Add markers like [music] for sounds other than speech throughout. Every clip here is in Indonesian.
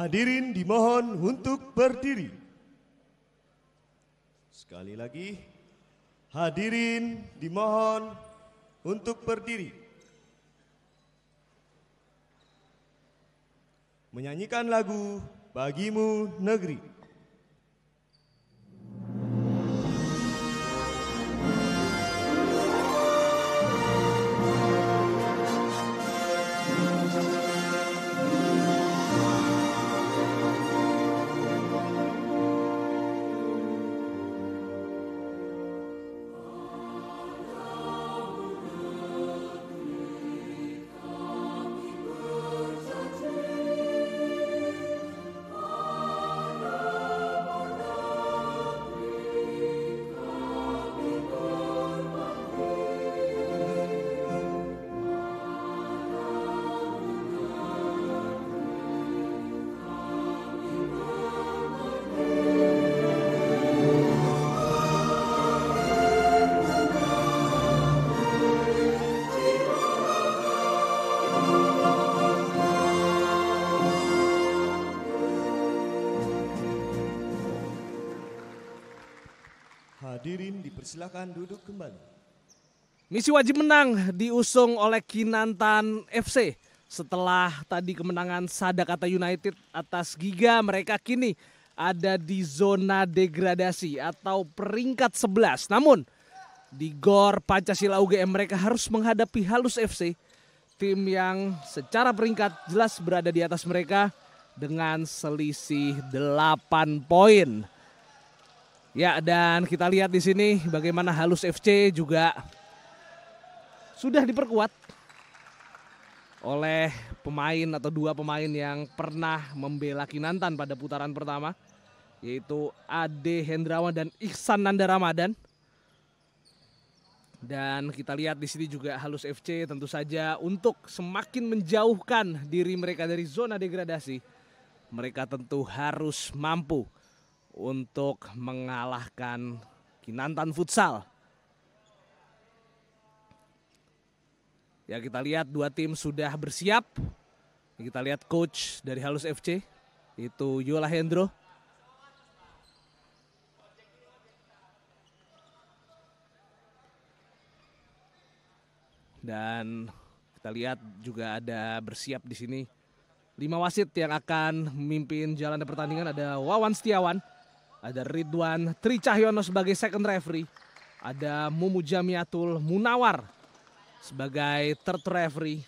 Hadirin dimohon untuk berdiri. Sekali lagi, hadirin dimohon untuk berdiri. Menyanyikan lagu Bagimu Negeri. Hadirin dipersilakan duduk kembali. Misi wajib menang diusung oleh Kinantan FC. Setelah tadi kemenangan Sadakata United atas Giga, mereka kini ada di zona degradasi atau peringkat 11. Namun di Gor Pancasila UGM mereka harus menghadapi Halus FC, tim yang secara peringkat jelas berada di atas mereka dengan selisih 8 poin. Ya, dan kita lihat di sini bagaimana Halus FC juga sudah diperkuat oleh pemain atau dua pemain yang pernah membela Kinantan pada putaran pertama yaitu Ade Hendrawan dan Iksan Nanda Ramadan. Dan kita lihat di sini juga Halus FC tentu saja untuk semakin menjauhkan diri mereka dari zona degradasi. Mereka tentu harus mampu untuk mengalahkan Kinantan Futsal. Ya kita lihat dua tim sudah bersiap. Kita lihat coach dari Halus FC itu Yola Hendro. Dan kita lihat juga ada bersiap di sini lima wasit yang akan memimpin jalan pertandingan ada Wawan Setiawan, ada Ridwan Tri Cahyono sebagai second referee. Ada Mumu Jamiatul Munawar sebagai third referee.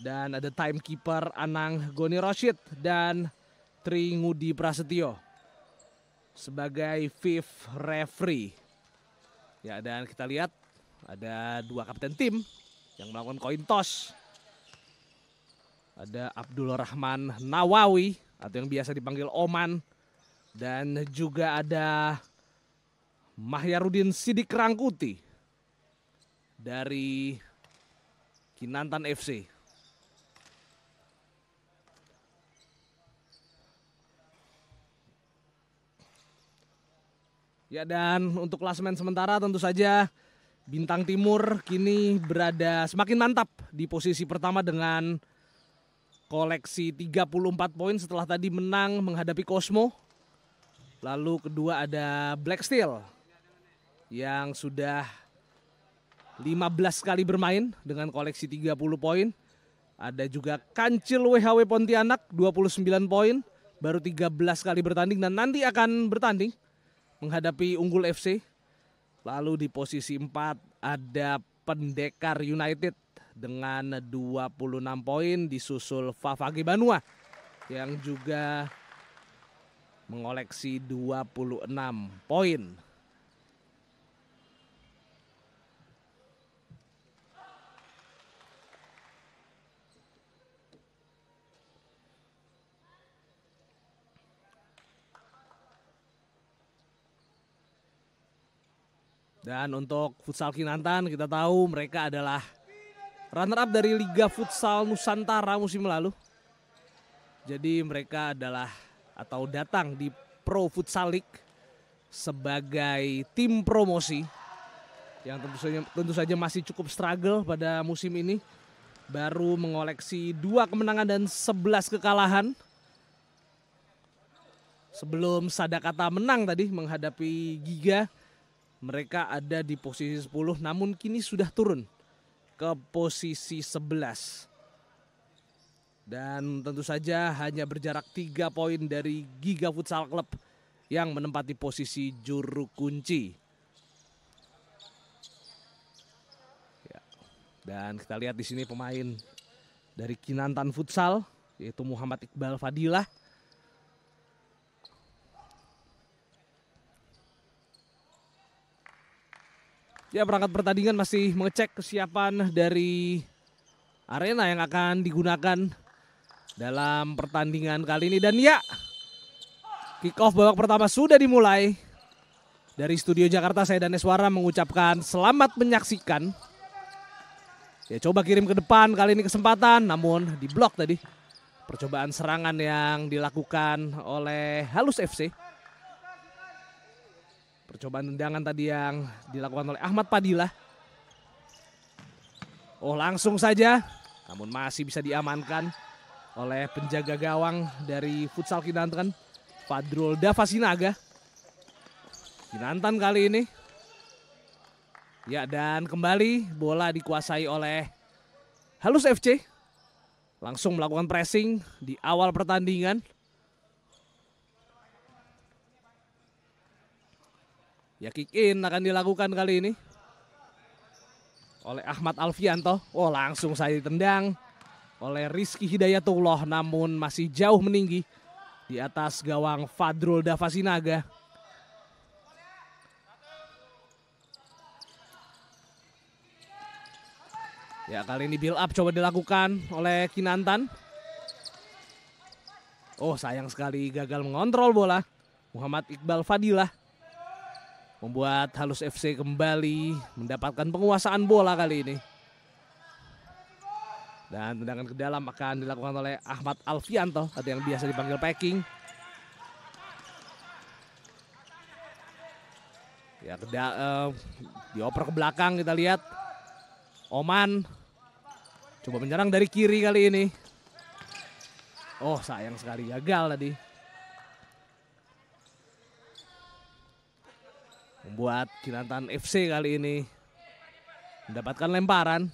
Dan ada timekeeper Anang Goni Roshid dan Tri Ngudi Prasetyo sebagai fifth referee. Ya dan kita lihat ada dua kapten tim yang melakukan koin toss. Ada Abdul Rahman Nawawi atau yang biasa dipanggil Oman dan juga ada Mahyarudin Sidik Rangkuti dari Kinantan FC. Ya dan untuk klasemen sementara tentu saja Bintang Timur kini berada semakin mantap di posisi pertama dengan koleksi 34 poin setelah tadi menang menghadapi Cosmo Lalu kedua ada Black Steel yang sudah 15 kali bermain dengan koleksi 30 poin. Ada juga Kancil WHW Pontianak 29 poin baru 13 kali bertanding dan nanti akan bertanding menghadapi Unggul FC. Lalu di posisi 4 ada Pendekar United dengan 26 poin disusul Fafagi Banua yang juga mengoleksi 26 poin. Dan untuk futsal Kinantan kita tahu mereka adalah runner up dari Liga Futsal Nusantara musim lalu. Jadi mereka adalah atau datang di Pro Futsal League sebagai tim promosi yang tentu saja, tentu saja masih cukup struggle pada musim ini. Baru mengoleksi dua kemenangan dan 11 kekalahan. Sebelum Sadakata menang tadi menghadapi Giga, mereka ada di posisi 10 namun kini sudah turun ke posisi 11. Dan tentu saja hanya berjarak tiga poin dari Giga Futsal Club yang menempati posisi juru kunci. Ya. Dan kita lihat di sini pemain dari Kinantan Futsal yaitu Muhammad Iqbal Fadilah. Ya perangkat pertandingan masih mengecek kesiapan dari arena yang akan digunakan dalam pertandingan kali ini dan ya kick off babak pertama sudah dimulai. Dari studio Jakarta saya dan Eswara mengucapkan selamat menyaksikan. Ya coba kirim ke depan kali ini kesempatan namun diblok tadi. Percobaan serangan yang dilakukan oleh Halus FC. Percobaan tendangan tadi yang dilakukan oleh Ahmad Padilla. Oh langsung saja namun masih bisa diamankan oleh penjaga gawang dari futsal Kinantan, Fadrul Sinaga. Kinantan kali ini. Ya dan kembali bola dikuasai oleh Halus FC. Langsung melakukan pressing di awal pertandingan. Ya kick in akan dilakukan kali ini. Oleh Ahmad Alfianto. Oh langsung saya ditendang oleh Rizky Hidayatullah namun masih jauh meninggi di atas gawang Fadrul Davasinaga. Ya kali ini build up coba dilakukan oleh Kinantan. Oh sayang sekali gagal mengontrol bola. Muhammad Iqbal Fadilah membuat Halus FC kembali mendapatkan penguasaan bola kali ini. Dan tendangan ke dalam akan dilakukan oleh Ahmad Alfianto atau yang biasa dipanggil packing. Ya keda, uh, eh, dioper ke belakang kita lihat. Oman coba menyerang dari kiri kali ini. Oh sayang sekali gagal tadi. Membuat Kinantan FC kali ini mendapatkan lemparan.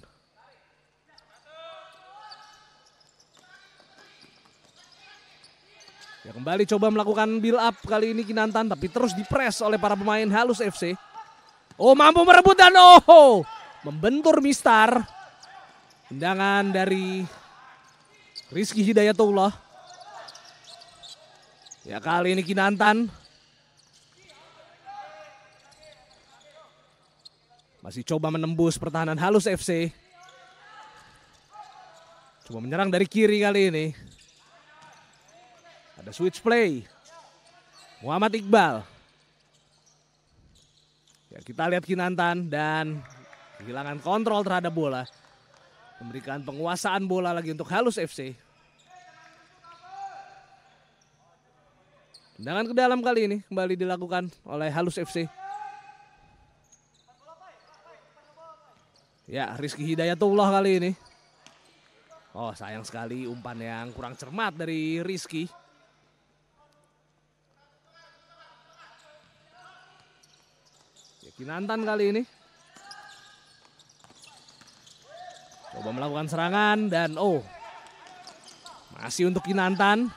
Ya kembali coba melakukan build up kali ini Kinantan tapi terus dipres oleh para pemain halus FC. Oh mampu merebut dan oh membentur Mistar. Tendangan dari Rizky Hidayatullah. Ya kali ini Kinantan. Masih coba menembus pertahanan halus FC. Coba menyerang dari kiri kali ini. Ada switch play. Muhammad Iqbal. Ya, kita lihat Kinantan dan kehilangan kontrol terhadap bola. Memberikan penguasaan bola lagi untuk Halus FC. Tendangan ke dalam kali ini kembali dilakukan oleh Halus FC. Ya, Rizky Hidayatullah kali ini. Oh, sayang sekali umpan yang kurang cermat dari Rizky. Kinantan kali ini. Coba melakukan serangan dan oh. Masih untuk Kinantan.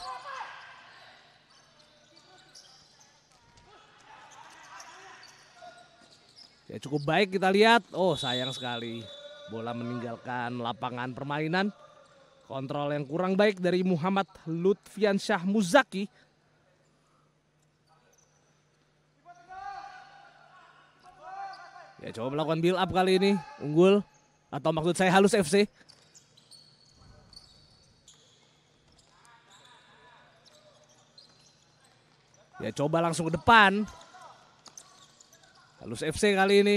Ya cukup baik kita lihat. Oh sayang sekali. Bola meninggalkan lapangan permainan. Kontrol yang kurang baik dari Muhammad Lutfiansyah Muzaki. Ya coba melakukan build up kali ini unggul atau maksud saya halus FC. Ya coba langsung ke depan. Halus FC kali ini.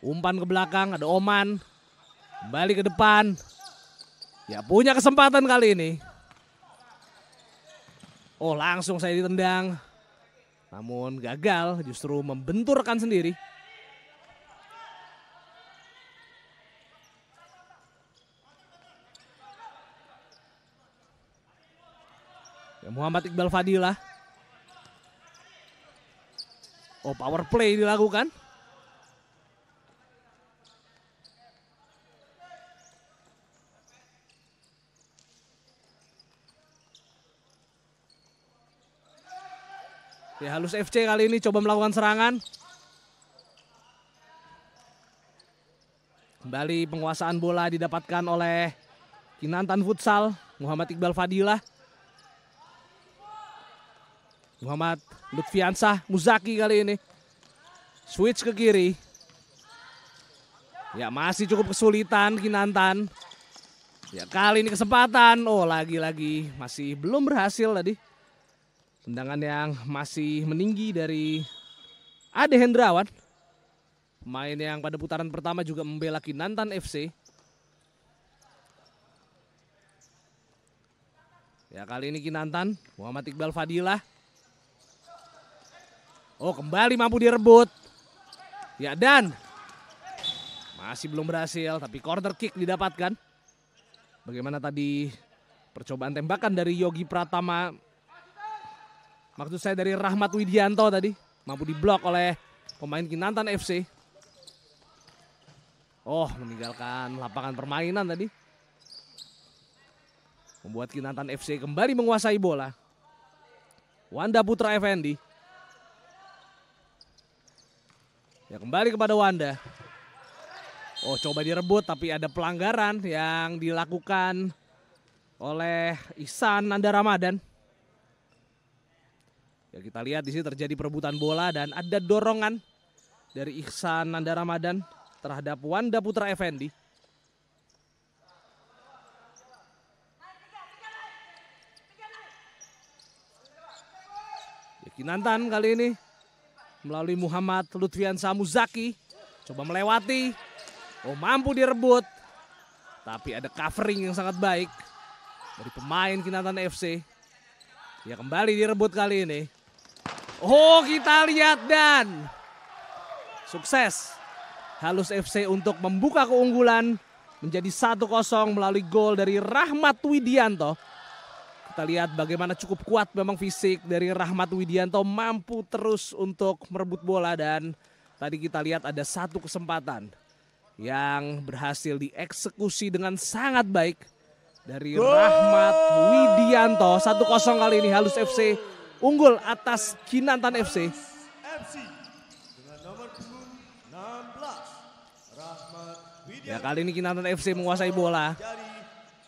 Umpan ke belakang, ada Oman. Kembali ke depan. Ya punya kesempatan kali ini. Oh langsung saya ditendang. Namun gagal justru membenturkan sendiri. Ya, Muhammad Iqbal Fadilah. Oh power play dilakukan. Ya, halus FC kali ini coba melakukan serangan. Kembali penguasaan bola didapatkan oleh Kinantan Futsal, Muhammad Iqbal Fadilah. Muhammad Lutfiansah Muzaki kali ini. Switch ke kiri. Ya masih cukup kesulitan Kinantan. Ya kali ini kesempatan. Oh lagi-lagi masih belum berhasil tadi. Tendangan yang masih meninggi dari Ade Hendrawan. Main yang pada putaran pertama juga membela Kinantan FC. Ya kali ini Kinantan, Muhammad Iqbal Fadilah. Oh kembali mampu direbut. Ya dan masih belum berhasil tapi corner kick didapatkan. Bagaimana tadi percobaan tembakan dari Yogi Pratama Maksud saya dari Rahmat Widianto tadi. Mampu diblok oleh pemain Kinantan FC. Oh, meninggalkan lapangan permainan tadi. Membuat Kinantan FC kembali menguasai bola. Wanda Putra Effendi. Ya kembali kepada Wanda. Oh coba direbut tapi ada pelanggaran yang dilakukan oleh Ihsan Nanda Ramadan. Ya kita lihat di sini terjadi perebutan bola dan ada dorongan dari Ihsan Nanda Ramadan terhadap Wanda Putra Effendi. Kinantan kali ini melalui Muhammad Lutfian Samuzaki coba melewati. Oh mampu direbut. Tapi ada covering yang sangat baik dari pemain Kinantan FC. Ya kembali direbut kali ini. Oh kita lihat dan sukses Halus FC untuk membuka keunggulan menjadi 1-0 melalui gol dari Rahmat Widianto. Kita lihat bagaimana cukup kuat memang fisik dari Rahmat Widianto mampu terus untuk merebut bola dan tadi kita lihat ada satu kesempatan yang berhasil dieksekusi dengan sangat baik dari Rahmat Widianto. 1-0 kali ini Halus FC unggul atas Kinantan FC. Ya kali ini Kinantan FC menguasai bola.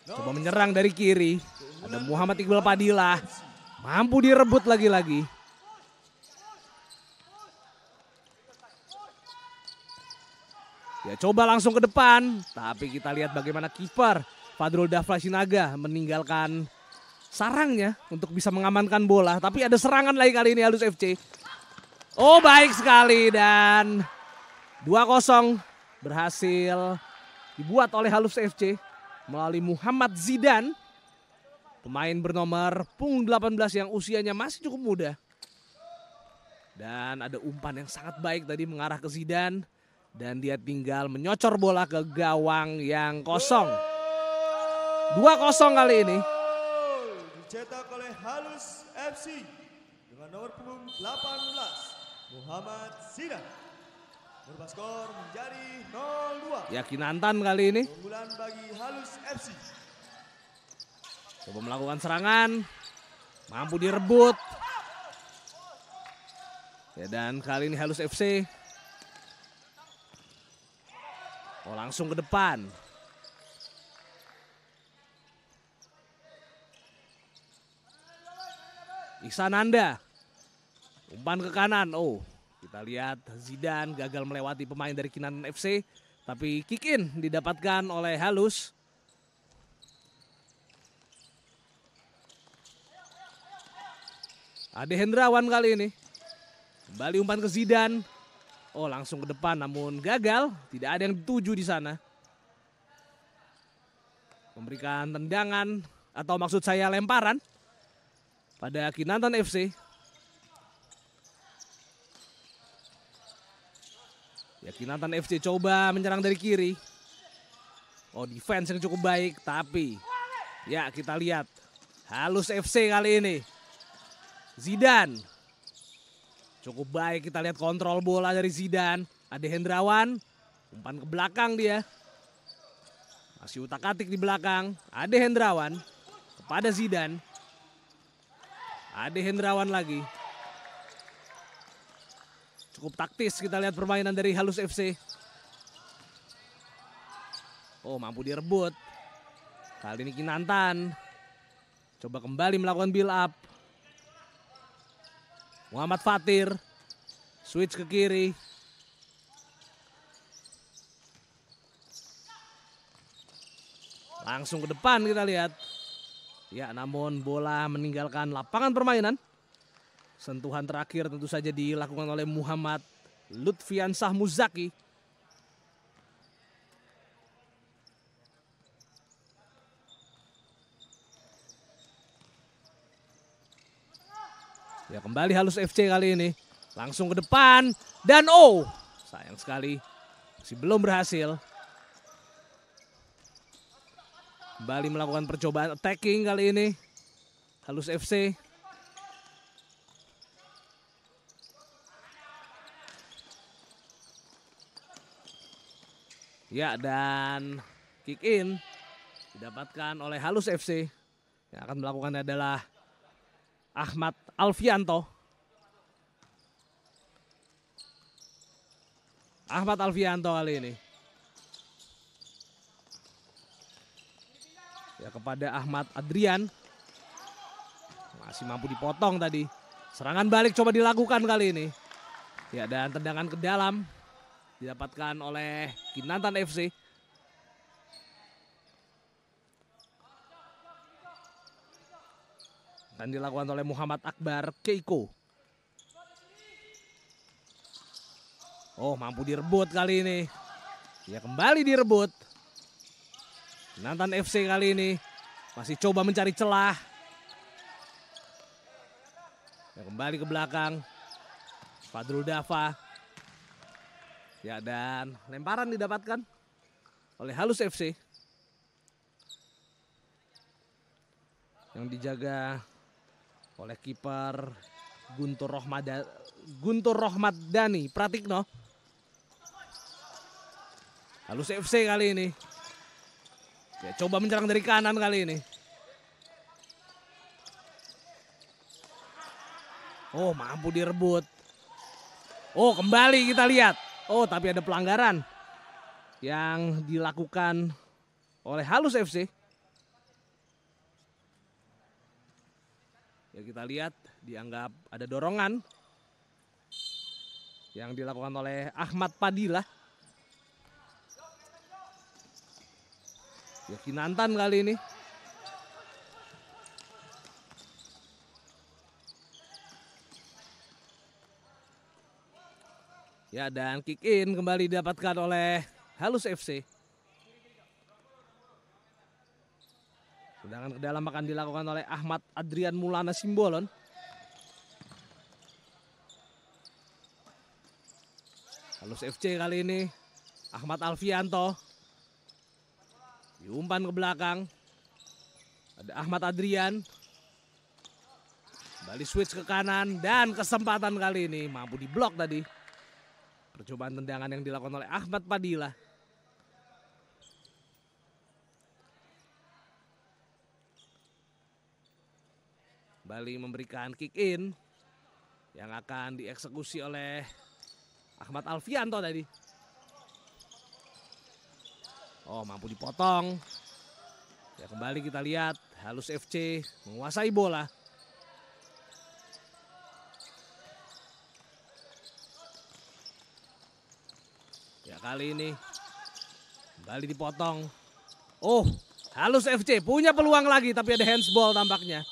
Coba menyerang dari kiri. Ada Muhammad Iqbal Padilla. Mampu direbut lagi-lagi. Ya coba langsung ke depan. Tapi kita lihat bagaimana kiper Fadrul Dafla Sinaga meninggalkan sarangnya untuk bisa mengamankan bola. Tapi ada serangan lagi kali ini Halus FC. Oh baik sekali dan 2-0 berhasil dibuat oleh Halus FC melalui Muhammad Zidan. Pemain bernomor pung 18 yang usianya masih cukup muda. Dan ada umpan yang sangat baik tadi mengarah ke Zidan. Dan dia tinggal menyocor bola ke gawang yang kosong. 2-0 kali ini dicetak oleh Halus FC dengan nomor punggung 18 Muhammad Sina. Berubah skor menjadi 0-2. Yakinantan kali ini. Unggulan bagi Halus FC. Coba melakukan serangan. Mampu direbut. Ya dan kali ini Halus FC. Oh langsung ke depan. Iksananda. Umpan ke kanan. Oh, kita lihat Zidan gagal melewati pemain dari Kinan FC. Tapi kick in didapatkan oleh Halus. Ade Hendrawan kali ini. Kembali umpan ke Zidan. Oh langsung ke depan namun gagal. Tidak ada yang dituju di sana. Memberikan tendangan atau maksud saya lemparan pada Kinantan FC. Ya Kinantan FC coba menyerang dari kiri. Oh defense yang cukup baik tapi ya kita lihat halus FC kali ini. Zidane cukup baik kita lihat kontrol bola dari Zidane. Ada Hendrawan umpan ke belakang dia. Masih utak-atik di belakang. Ada Hendrawan kepada Zidane. Ade Hendrawan lagi. Cukup taktis kita lihat permainan dari Halus FC. Oh mampu direbut. Kali ini Kinantan. Coba kembali melakukan build up. Muhammad Fatir. Switch ke kiri. Langsung ke depan kita lihat. Ya, namun bola meninggalkan lapangan permainan. Sentuhan terakhir tentu saja dilakukan oleh Muhammad Lutfian Muzaki. Ya, kembali halus FC kali ini. Langsung ke depan dan oh, sayang sekali masih belum berhasil. Bali melakukan percobaan attacking kali ini. Halus FC. Ya dan kick in didapatkan oleh Halus FC. Yang akan melakukan adalah Ahmad Alfianto. Ahmad Alfianto kali ini. ya kepada Ahmad Adrian. Masih mampu dipotong tadi. Serangan balik coba dilakukan kali ini. Ya dan tendangan ke dalam didapatkan oleh Kinantan FC. Dan dilakukan oleh Muhammad Akbar Keiko. Oh mampu direbut kali ini. Ya kembali direbut. Nantan FC kali ini masih coba mencari celah. Ya, kembali ke belakang. Fadrul Dava. Ya dan lemparan didapatkan oleh Halus FC. Yang dijaga oleh kiper Guntur Rohmad Guntur Rohmad Dani Pratikno. Halus FC kali ini Ya, coba menyerang dari kanan kali ini. Oh, mampu direbut. Oh, kembali kita lihat. Oh, tapi ada pelanggaran yang dilakukan oleh Halus FC. Ya kita lihat dianggap ada dorongan yang dilakukan oleh Ahmad Padilah. Ya Kinantan kali ini. Ya dan kick in kembali didapatkan oleh Halus FC. Sedangkan ke dalam akan dilakukan oleh Ahmad Adrian Mulana Simbolon. Halus FC kali ini Ahmad Alfianto Diumpan ke belakang. Ada Ahmad Adrian. Kembali switch ke kanan dan kesempatan kali ini mampu diblok tadi. Percobaan tendangan yang dilakukan oleh Ahmad Padilla. Bali memberikan kick in yang akan dieksekusi oleh Ahmad Alfianto tadi. Oh mampu dipotong. Ya kembali kita lihat halus FC menguasai bola. Ya kali ini kembali dipotong. Oh halus FC punya peluang lagi tapi ada handsball tampaknya.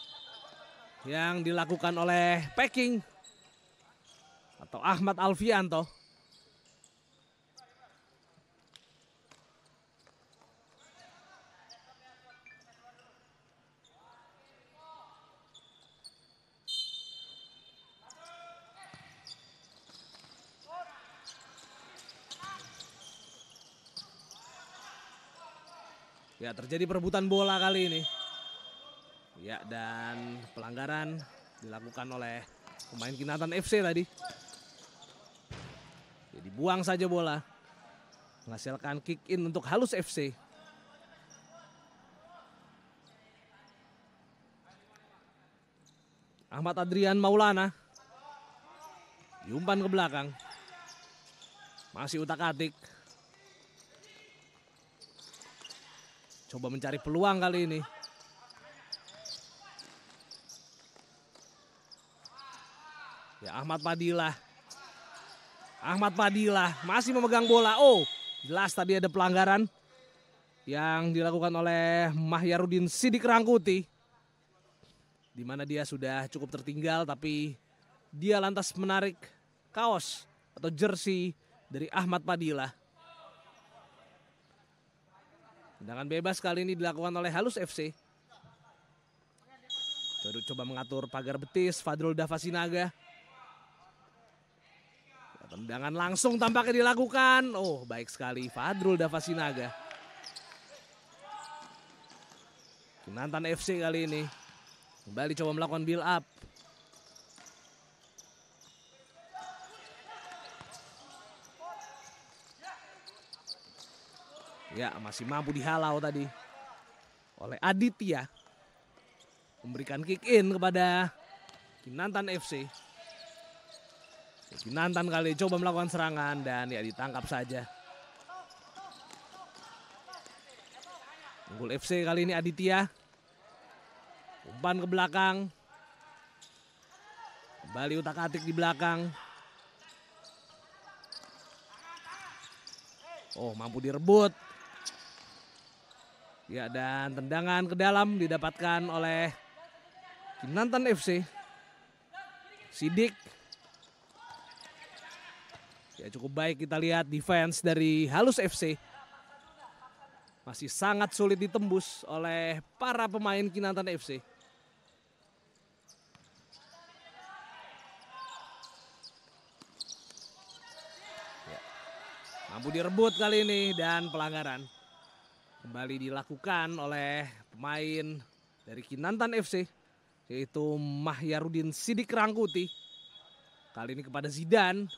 Yang dilakukan oleh Peking atau Ahmad Alfianto. Ya terjadi perebutan bola kali ini. Ya dan pelanggaran dilakukan oleh pemain Kinatan FC tadi. Jadi ya, buang saja bola. Menghasilkan kick in untuk halus FC. Ahmad Adrian Maulana. Diumpan ke belakang. Masih utak-atik. Coba mencari peluang kali ini. Ya Ahmad Padilla. Ahmad Padilla masih memegang bola. Oh, jelas tadi ada pelanggaran yang dilakukan oleh Mahyarudin Sidik Rangkuti. Di mana dia sudah cukup tertinggal tapi dia lantas menarik kaos atau jersey dari Ahmad Padilla. Tendangan bebas kali ini dilakukan oleh Halus FC. Baru coba mengatur pagar betis Fadrul Davasinaga. Tendangan langsung tampaknya dilakukan. Oh, baik sekali Fadrul Davasinaga. Kinantan FC kali ini. Kembali coba melakukan build up. Ya masih mampu dihalau tadi oleh Aditya. Memberikan kick in kepada Kinantan FC. Kinantan kali coba melakukan serangan dan ya ditangkap saja. Unggul FC kali ini Aditya. Umpan ke belakang. Kembali utak-atik di belakang. Oh mampu direbut. Ya dan tendangan ke dalam didapatkan oleh Kinantan FC. Sidik. Ya cukup baik kita lihat defense dari Halus FC. Masih sangat sulit ditembus oleh para pemain Kinantan FC. Ya. Mampu direbut kali ini dan pelanggaran kembali dilakukan oleh pemain dari Kinantan FC yaitu Mahyarudin Sidik Rangkuti. Kali ini kepada Zidan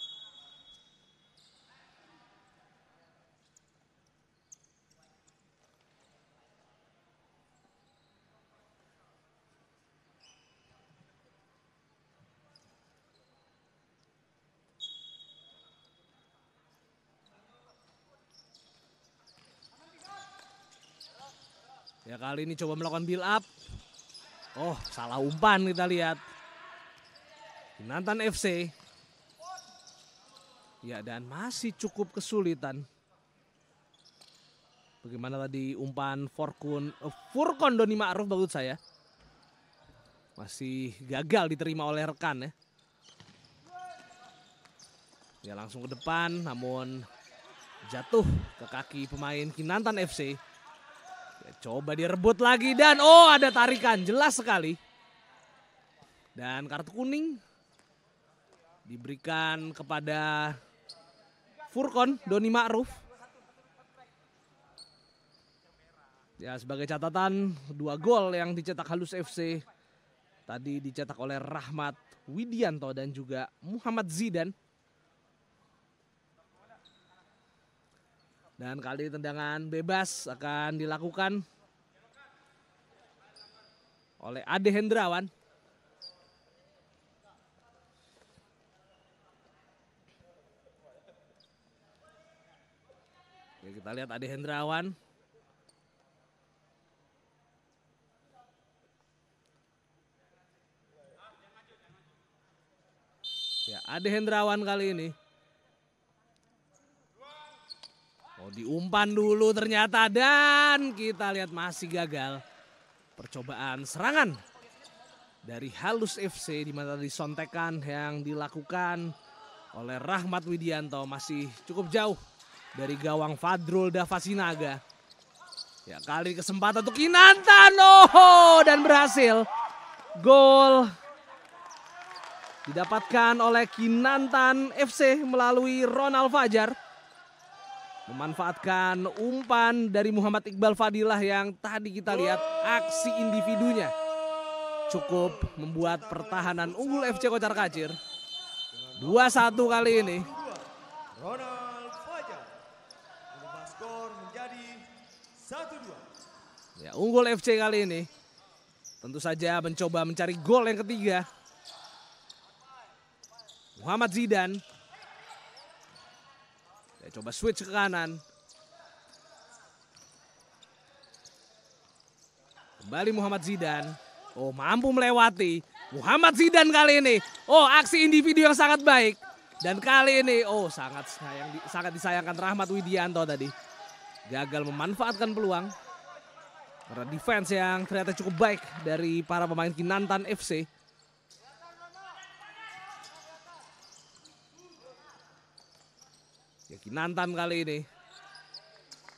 kali ini coba melakukan build up. Oh, salah umpan kita lihat. Nantan FC. Ya, dan masih cukup kesulitan. Bagaimana tadi umpan Forkun, uh, Furkon Doni Ma'ruf bagus saya. Masih gagal diterima oleh rekan ya. Ya langsung ke depan namun jatuh ke kaki pemain Kinantan FC. Coba direbut lagi dan oh ada tarikan jelas sekali. Dan kartu kuning diberikan kepada Furkon Doni Ma'ruf. Ya sebagai catatan dua gol yang dicetak halus FC tadi dicetak oleh Rahmat Widianto dan juga Muhammad Zidan. Dan kali tendangan bebas akan dilakukan oleh Ade Hendrawan. Oke, kita lihat Ade Hendrawan. Ya, Ade Hendrawan kali ini diumpan dulu ternyata dan kita lihat masih gagal. Percobaan serangan dari Halus FC di mana tadi sontekan yang dilakukan oleh Rahmat Widianto masih cukup jauh dari gawang Fadrul Davasinaga. Ya kali kesempatan untuk kinantan Oh, dan berhasil. Gol didapatkan oleh Kinantan FC melalui Ronald Fajar memanfaatkan umpan dari Muhammad Iqbal Fadilah yang tadi kita lihat aksi individunya cukup membuat pertahanan unggul FC Kocar Kacir 2-1 kali ini. Ronald Fajar mengubah skor menjadi 1-2. Ya, unggul FC kali ini. Tentu saja mencoba mencari gol yang ketiga. Muhammad Zidan coba switch ke kanan. Kembali Muhammad Zidan. Oh mampu melewati. Muhammad Zidan kali ini. Oh aksi individu yang sangat baik. Dan kali ini oh sangat sayang, sangat disayangkan Rahmat Widianto tadi. Gagal memanfaatkan peluang. Karena defense yang ternyata cukup baik dari para pemain Kinantan FC. Kinantan kali ini.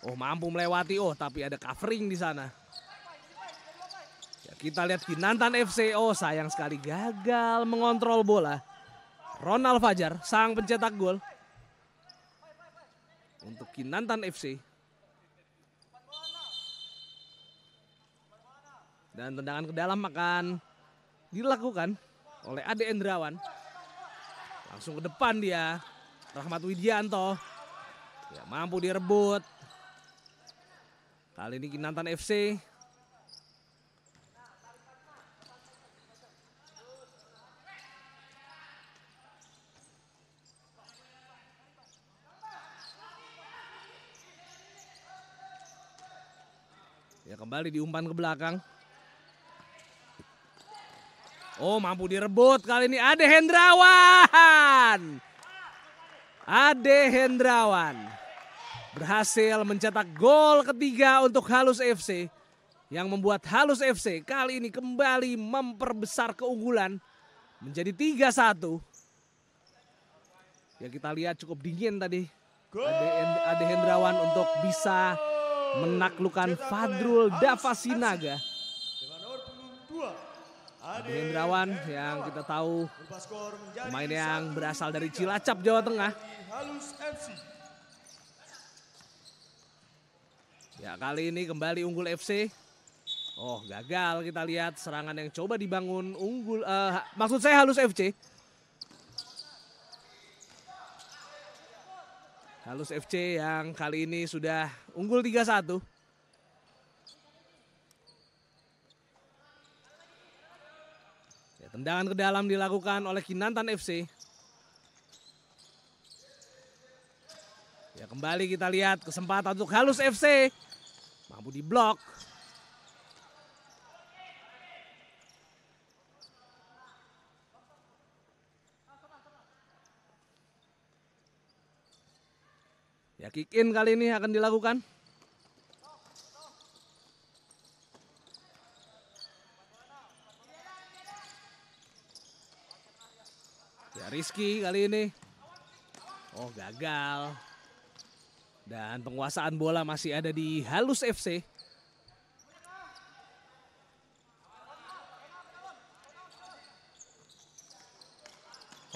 Oh mampu melewati, oh tapi ada covering di sana. Ya, kita lihat Kinantan FC, oh sayang sekali gagal mengontrol bola. Ronald Fajar, sang pencetak gol. Untuk Kinantan FC. Dan tendangan ke dalam akan dilakukan oleh Ade Endrawan. Langsung ke depan dia, Rahmat Widianto. Ya, mampu direbut. Kali ini Kinantan FC. Ya kembali diumpan ke belakang. Oh mampu direbut kali ini Ade Hendrawan. Ade Hendrawan berhasil mencetak gol ketiga untuk Halus FC yang membuat Halus FC kali ini kembali memperbesar keunggulan menjadi 3-1. Ya kita lihat cukup dingin tadi Ade, Hendrawan untuk bisa menaklukkan Fadrul Davasinaga. Ade Hendrawan yang kita tahu pemain yang berasal dari Cilacap, Jawa Tengah. Ya kali ini kembali unggul FC. Oh gagal kita lihat serangan yang coba dibangun unggul. Uh, maksud saya halus FC. Halus FC yang kali ini sudah unggul 3-1. Ya, tendangan ke dalam dilakukan oleh Kinantan FC. Ya kembali kita lihat kesempatan untuk Halus FC. Mampu di Ya kick in kali ini akan dilakukan. Ya Rizky kali ini. Oh gagal. Dan penguasaan bola masih ada di halus FC.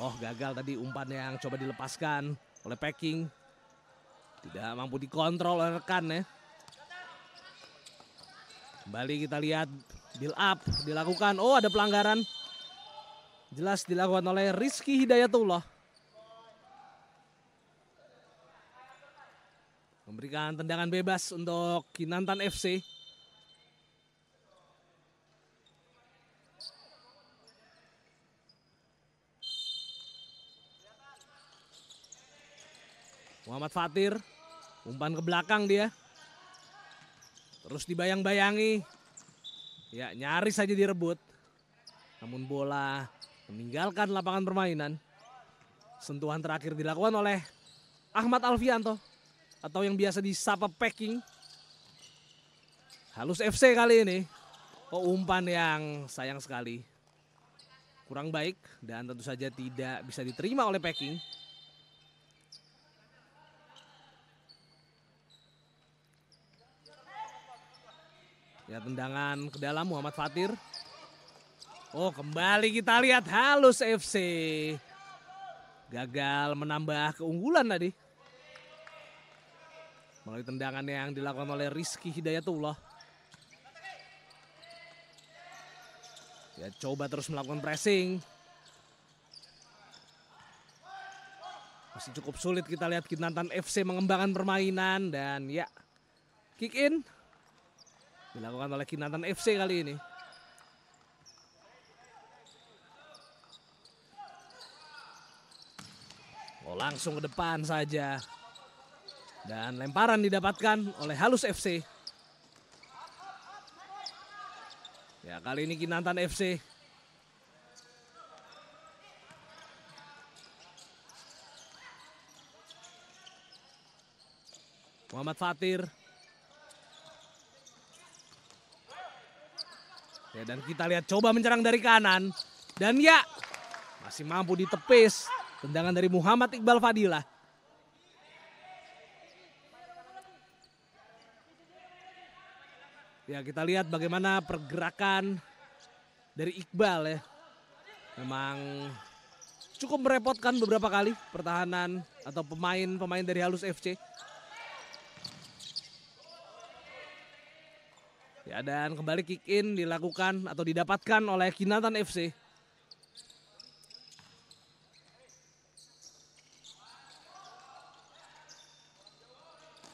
Oh gagal tadi umpan yang coba dilepaskan oleh Packing. Tidak mampu dikontrol oleh rekan ya. Kembali kita lihat build up dilakukan. Oh ada pelanggaran. Jelas dilakukan oleh Rizky Hidayatullah. memberikan tendangan bebas untuk Kinantan FC. Muhammad Fatir, umpan ke belakang dia. Terus dibayang-bayangi. Ya, nyaris saja direbut. Namun bola meninggalkan lapangan permainan. Sentuhan terakhir dilakukan oleh Ahmad Alfianto atau yang biasa disapa packing. Halus FC kali ini. Oh, umpan yang sayang sekali. Kurang baik dan tentu saja tidak bisa diterima oleh packing. Ya tendangan ke dalam Muhammad Fatir. Oh kembali kita lihat halus FC. Gagal menambah keunggulan tadi melalui tendangan yang dilakukan oleh Rizky Hidayatullah. Dia coba terus melakukan pressing. Masih cukup sulit kita lihat Kinantan FC mengembangkan permainan dan ya kick in dilakukan oleh Kinantan FC kali ini. Oh, langsung ke depan saja. Dan lemparan didapatkan oleh Halus FC. Ya kali ini Kinantan FC. Muhammad Fatir. Ya, dan kita lihat coba menyerang dari kanan. Dan ya masih mampu ditepis tendangan dari Muhammad Iqbal Fadilah. Ya kita lihat bagaimana pergerakan dari Iqbal ya. Memang cukup merepotkan beberapa kali pertahanan atau pemain-pemain dari halus FC. Ya dan kembali kick in dilakukan atau didapatkan oleh Kinatan FC.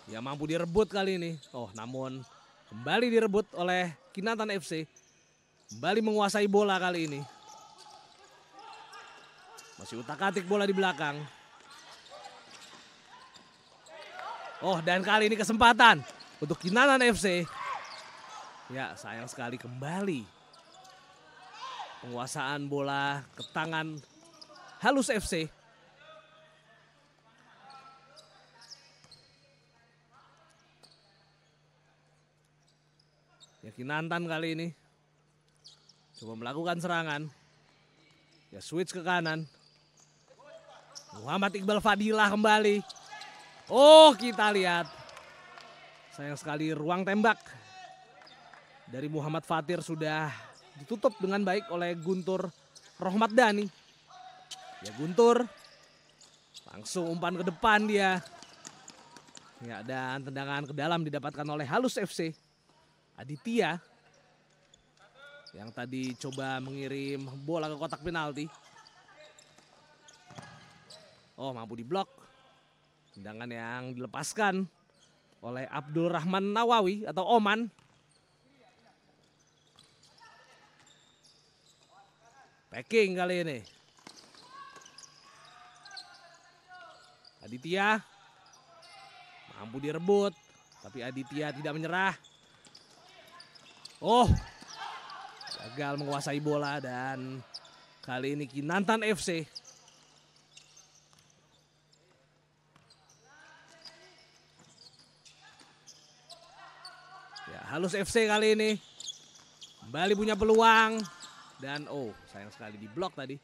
Ya mampu direbut kali ini. Oh namun Kembali direbut oleh Kinatan FC. Kembali menguasai bola kali ini. Masih utak-atik bola di belakang. Oh dan kali ini kesempatan untuk Kinatan FC. Ya sayang sekali kembali. Penguasaan bola ke tangan halus FC. Kinantan kali ini. Coba melakukan serangan. Ya switch ke kanan. Muhammad Iqbal Fadilah kembali. Oh kita lihat. Sayang sekali ruang tembak. Dari Muhammad Fatir sudah ditutup dengan baik oleh Guntur Rohmat Dani. Ya Guntur langsung umpan ke depan dia. Ya dan tendangan ke dalam didapatkan oleh Halus FC. Aditya yang tadi coba mengirim bola ke kotak penalti. Oh mampu diblok. Tendangan yang dilepaskan oleh Abdul Rahman Nawawi atau Oman. Packing kali ini. Aditya mampu direbut, tapi Aditya tidak menyerah. Oh, gagal menguasai bola dan kali ini Kinantan FC Ya, halus FC kali ini. Kembali punya peluang dan oh, sayang sekali diblok tadi.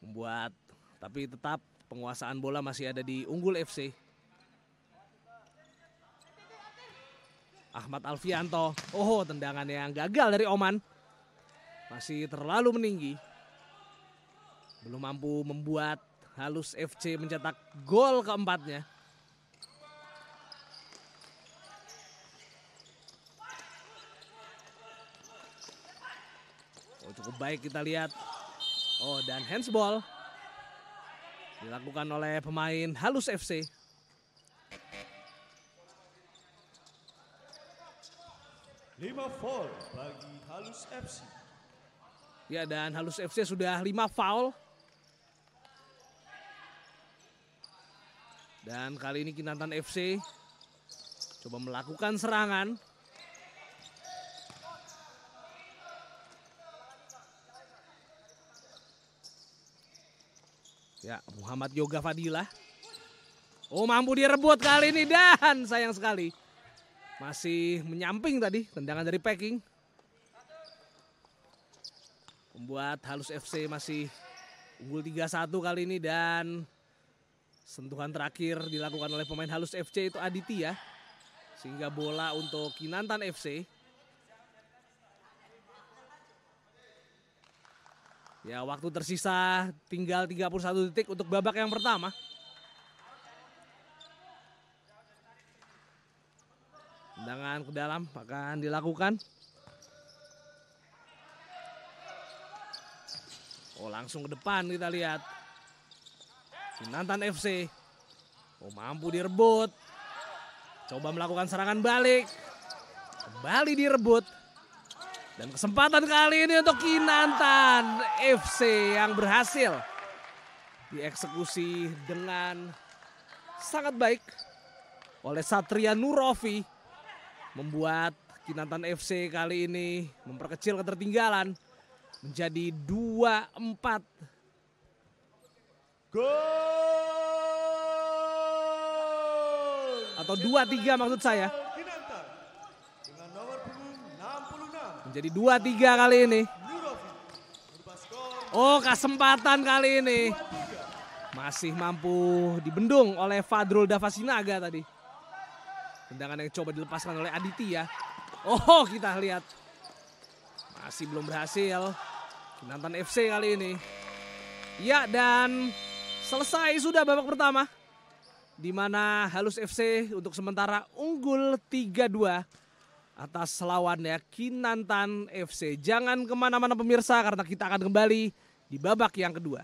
Membuat tapi tetap penguasaan bola masih ada di Unggul FC. Ahmad Alfianto. Oh, tendangan yang gagal dari Oman. Masih terlalu meninggi. Belum mampu membuat halus FC mencetak gol keempatnya. Oh, cukup baik kita lihat. Oh, dan handsball dilakukan oleh pemain halus FC. 5 foul bagi Halus FC. Ya dan Halus FC sudah 5 foul. Dan kali ini Kinantan FC coba melakukan serangan. Ya Muhammad Yoga Fadilah. Oh mampu direbut kali ini dan sayang sekali. Masih menyamping tadi tendangan dari Peking. Membuat halus FC masih unggul 3-1 kali ini dan sentuhan terakhir dilakukan oleh pemain halus FC itu Aditya. Sehingga bola untuk Kinantan FC. Ya waktu tersisa tinggal 31 detik untuk babak yang pertama. Tendangan ke dalam akan dilakukan. Oh langsung ke depan kita lihat. Sinantan FC. Oh mampu direbut. Coba melakukan serangan balik. Kembali direbut. Dan kesempatan kali ini untuk Kinantan FC yang berhasil dieksekusi dengan sangat baik oleh Satria Nurofi membuat Kinantan FC kali ini memperkecil ketertinggalan menjadi 2-4. Gol! Atau 2-3 maksud saya. Menjadi 2-3 kali ini. Oh kesempatan kali ini. Masih mampu dibendung oleh Fadrul Davasinaga tadi. Tendangan yang coba dilepaskan oleh Aditya. Oh, kita lihat. Masih belum berhasil. Kinantan FC kali ini. Ya, dan selesai sudah babak pertama. Di mana Halus FC untuk sementara unggul 3-2 atas lawannya Kinantan FC. Jangan kemana-mana pemirsa karena kita akan kembali di babak yang kedua.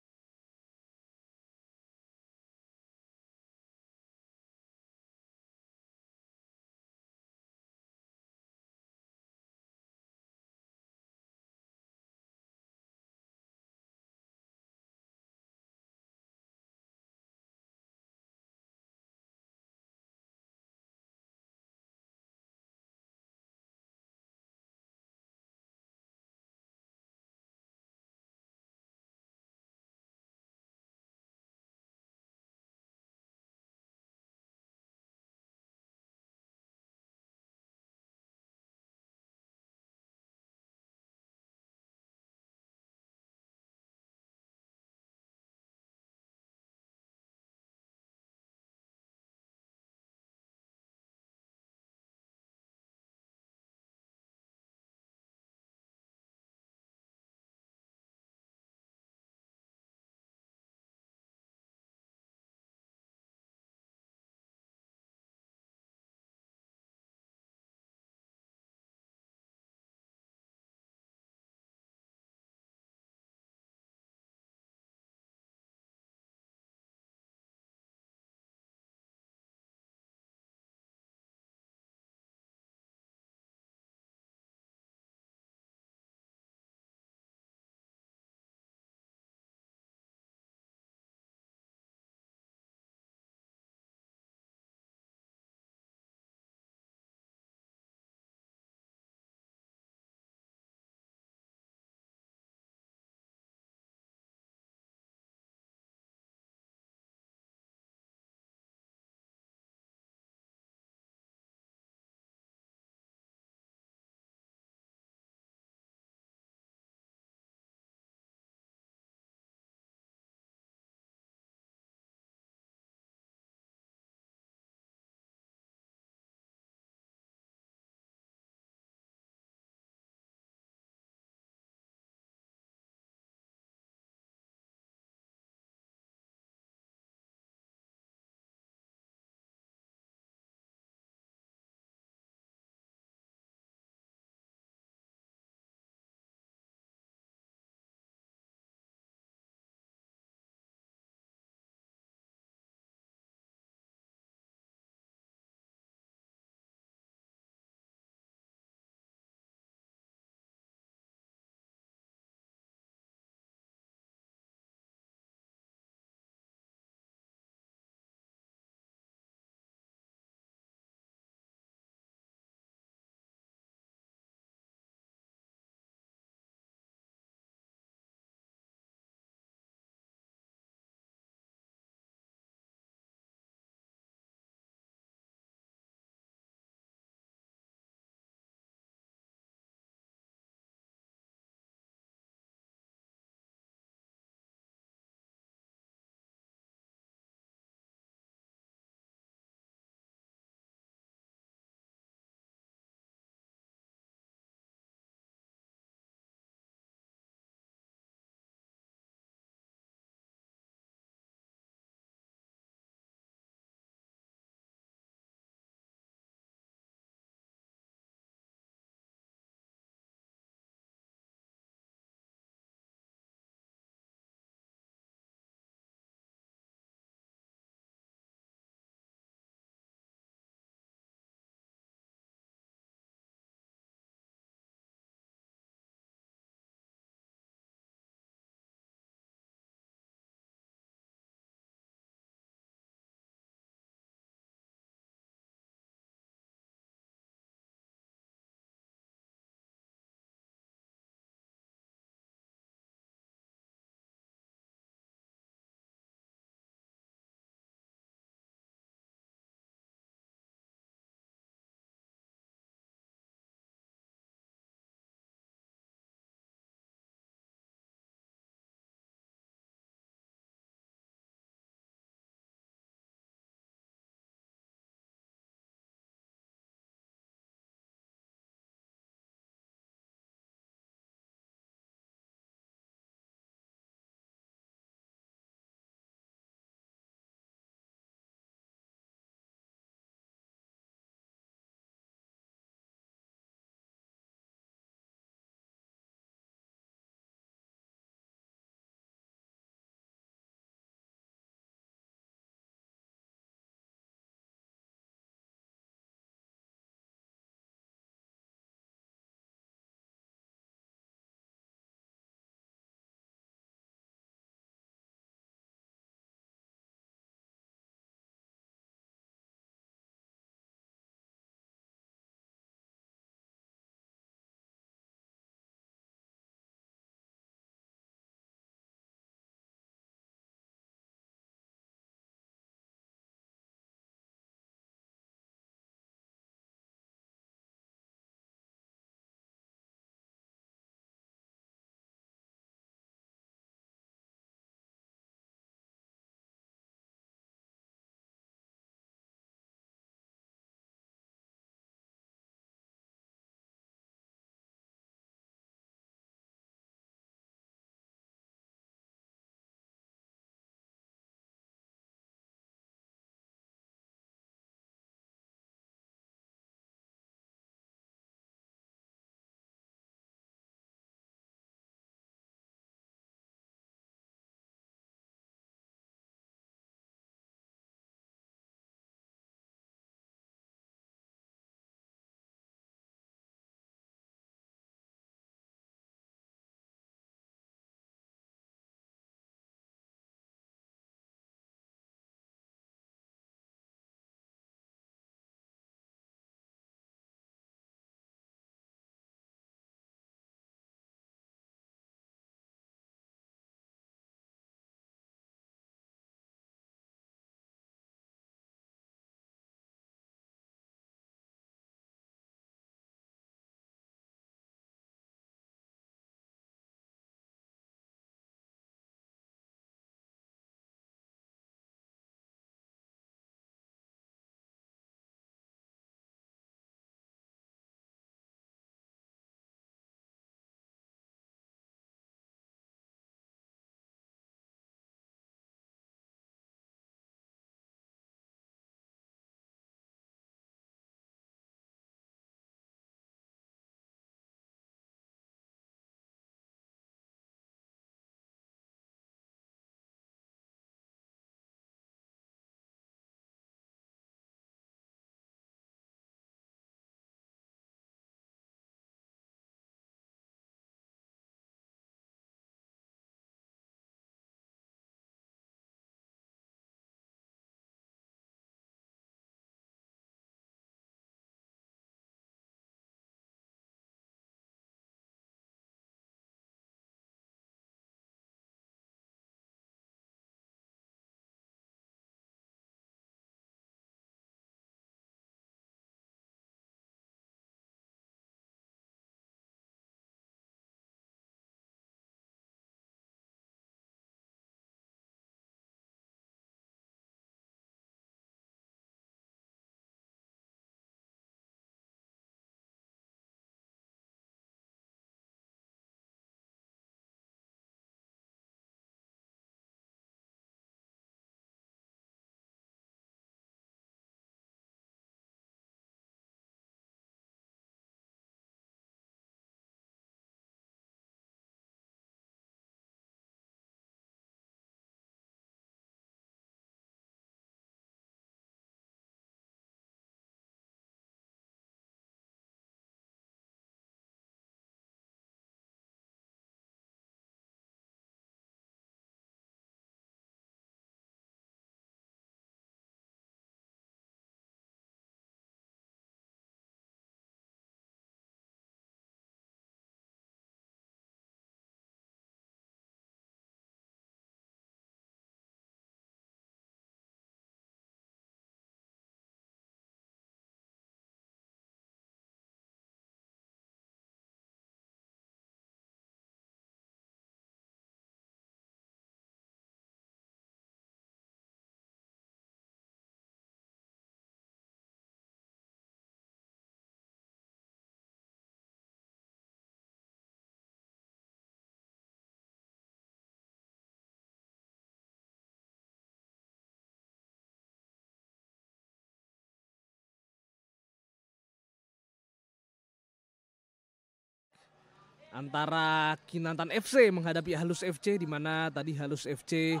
antara Kinantan FC menghadapi Halus FC di mana tadi Halus FC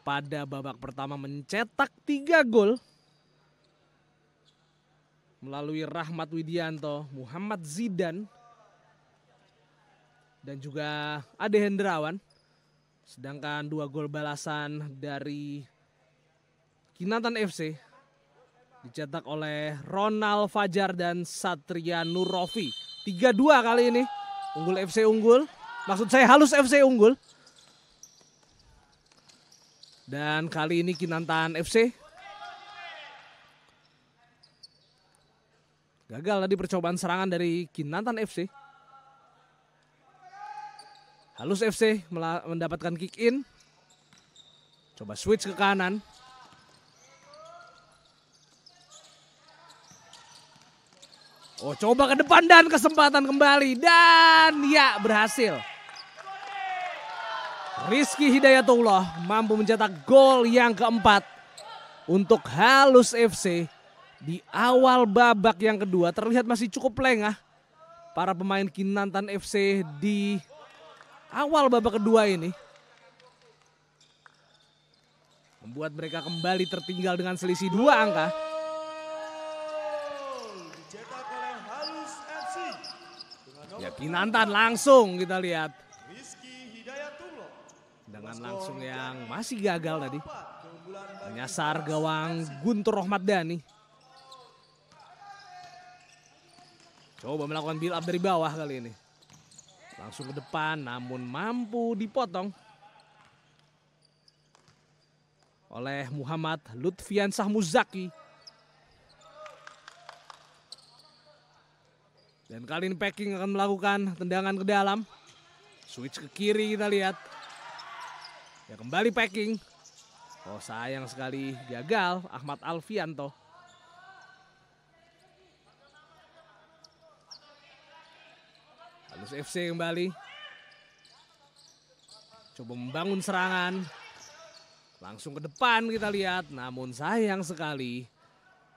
pada babak pertama mencetak 3 gol melalui Rahmat Widianto, Muhammad Zidan dan juga Ade Hendrawan. Sedangkan dua gol balasan dari Kinantan FC dicetak oleh Ronald Fajar dan Satria Nurofi. 3-2 kali ini. Unggul FC Unggul. Maksud saya halus FC Unggul. Dan kali ini Kinantan FC. Gagal tadi percobaan serangan dari Kinantan FC. Halus FC mendapatkan kick in. Coba switch ke kanan. Oh coba ke depan dan kesempatan kembali dan ya berhasil. Rizky Hidayatullah mampu mencetak gol yang keempat untuk Halus FC di awal babak yang kedua terlihat masih cukup lengah para pemain Kinantan FC di awal babak kedua ini. Membuat mereka kembali tertinggal dengan selisih dua angka. Kinantan langsung kita lihat. Dengan langsung yang masih gagal tadi. Menyasar gawang Guntur Rohmat Dhani. Coba melakukan build up dari bawah kali ini. Langsung ke depan namun mampu dipotong. Oleh Muhammad Lutfiansah Muzaki. Dan kali ini Packing akan melakukan tendangan ke dalam. Switch ke kiri kita lihat. Ya kembali Packing. Oh sayang sekali gagal Ahmad Alfianto. Halus FC kembali. Coba membangun serangan. Langsung ke depan kita lihat. Namun sayang sekali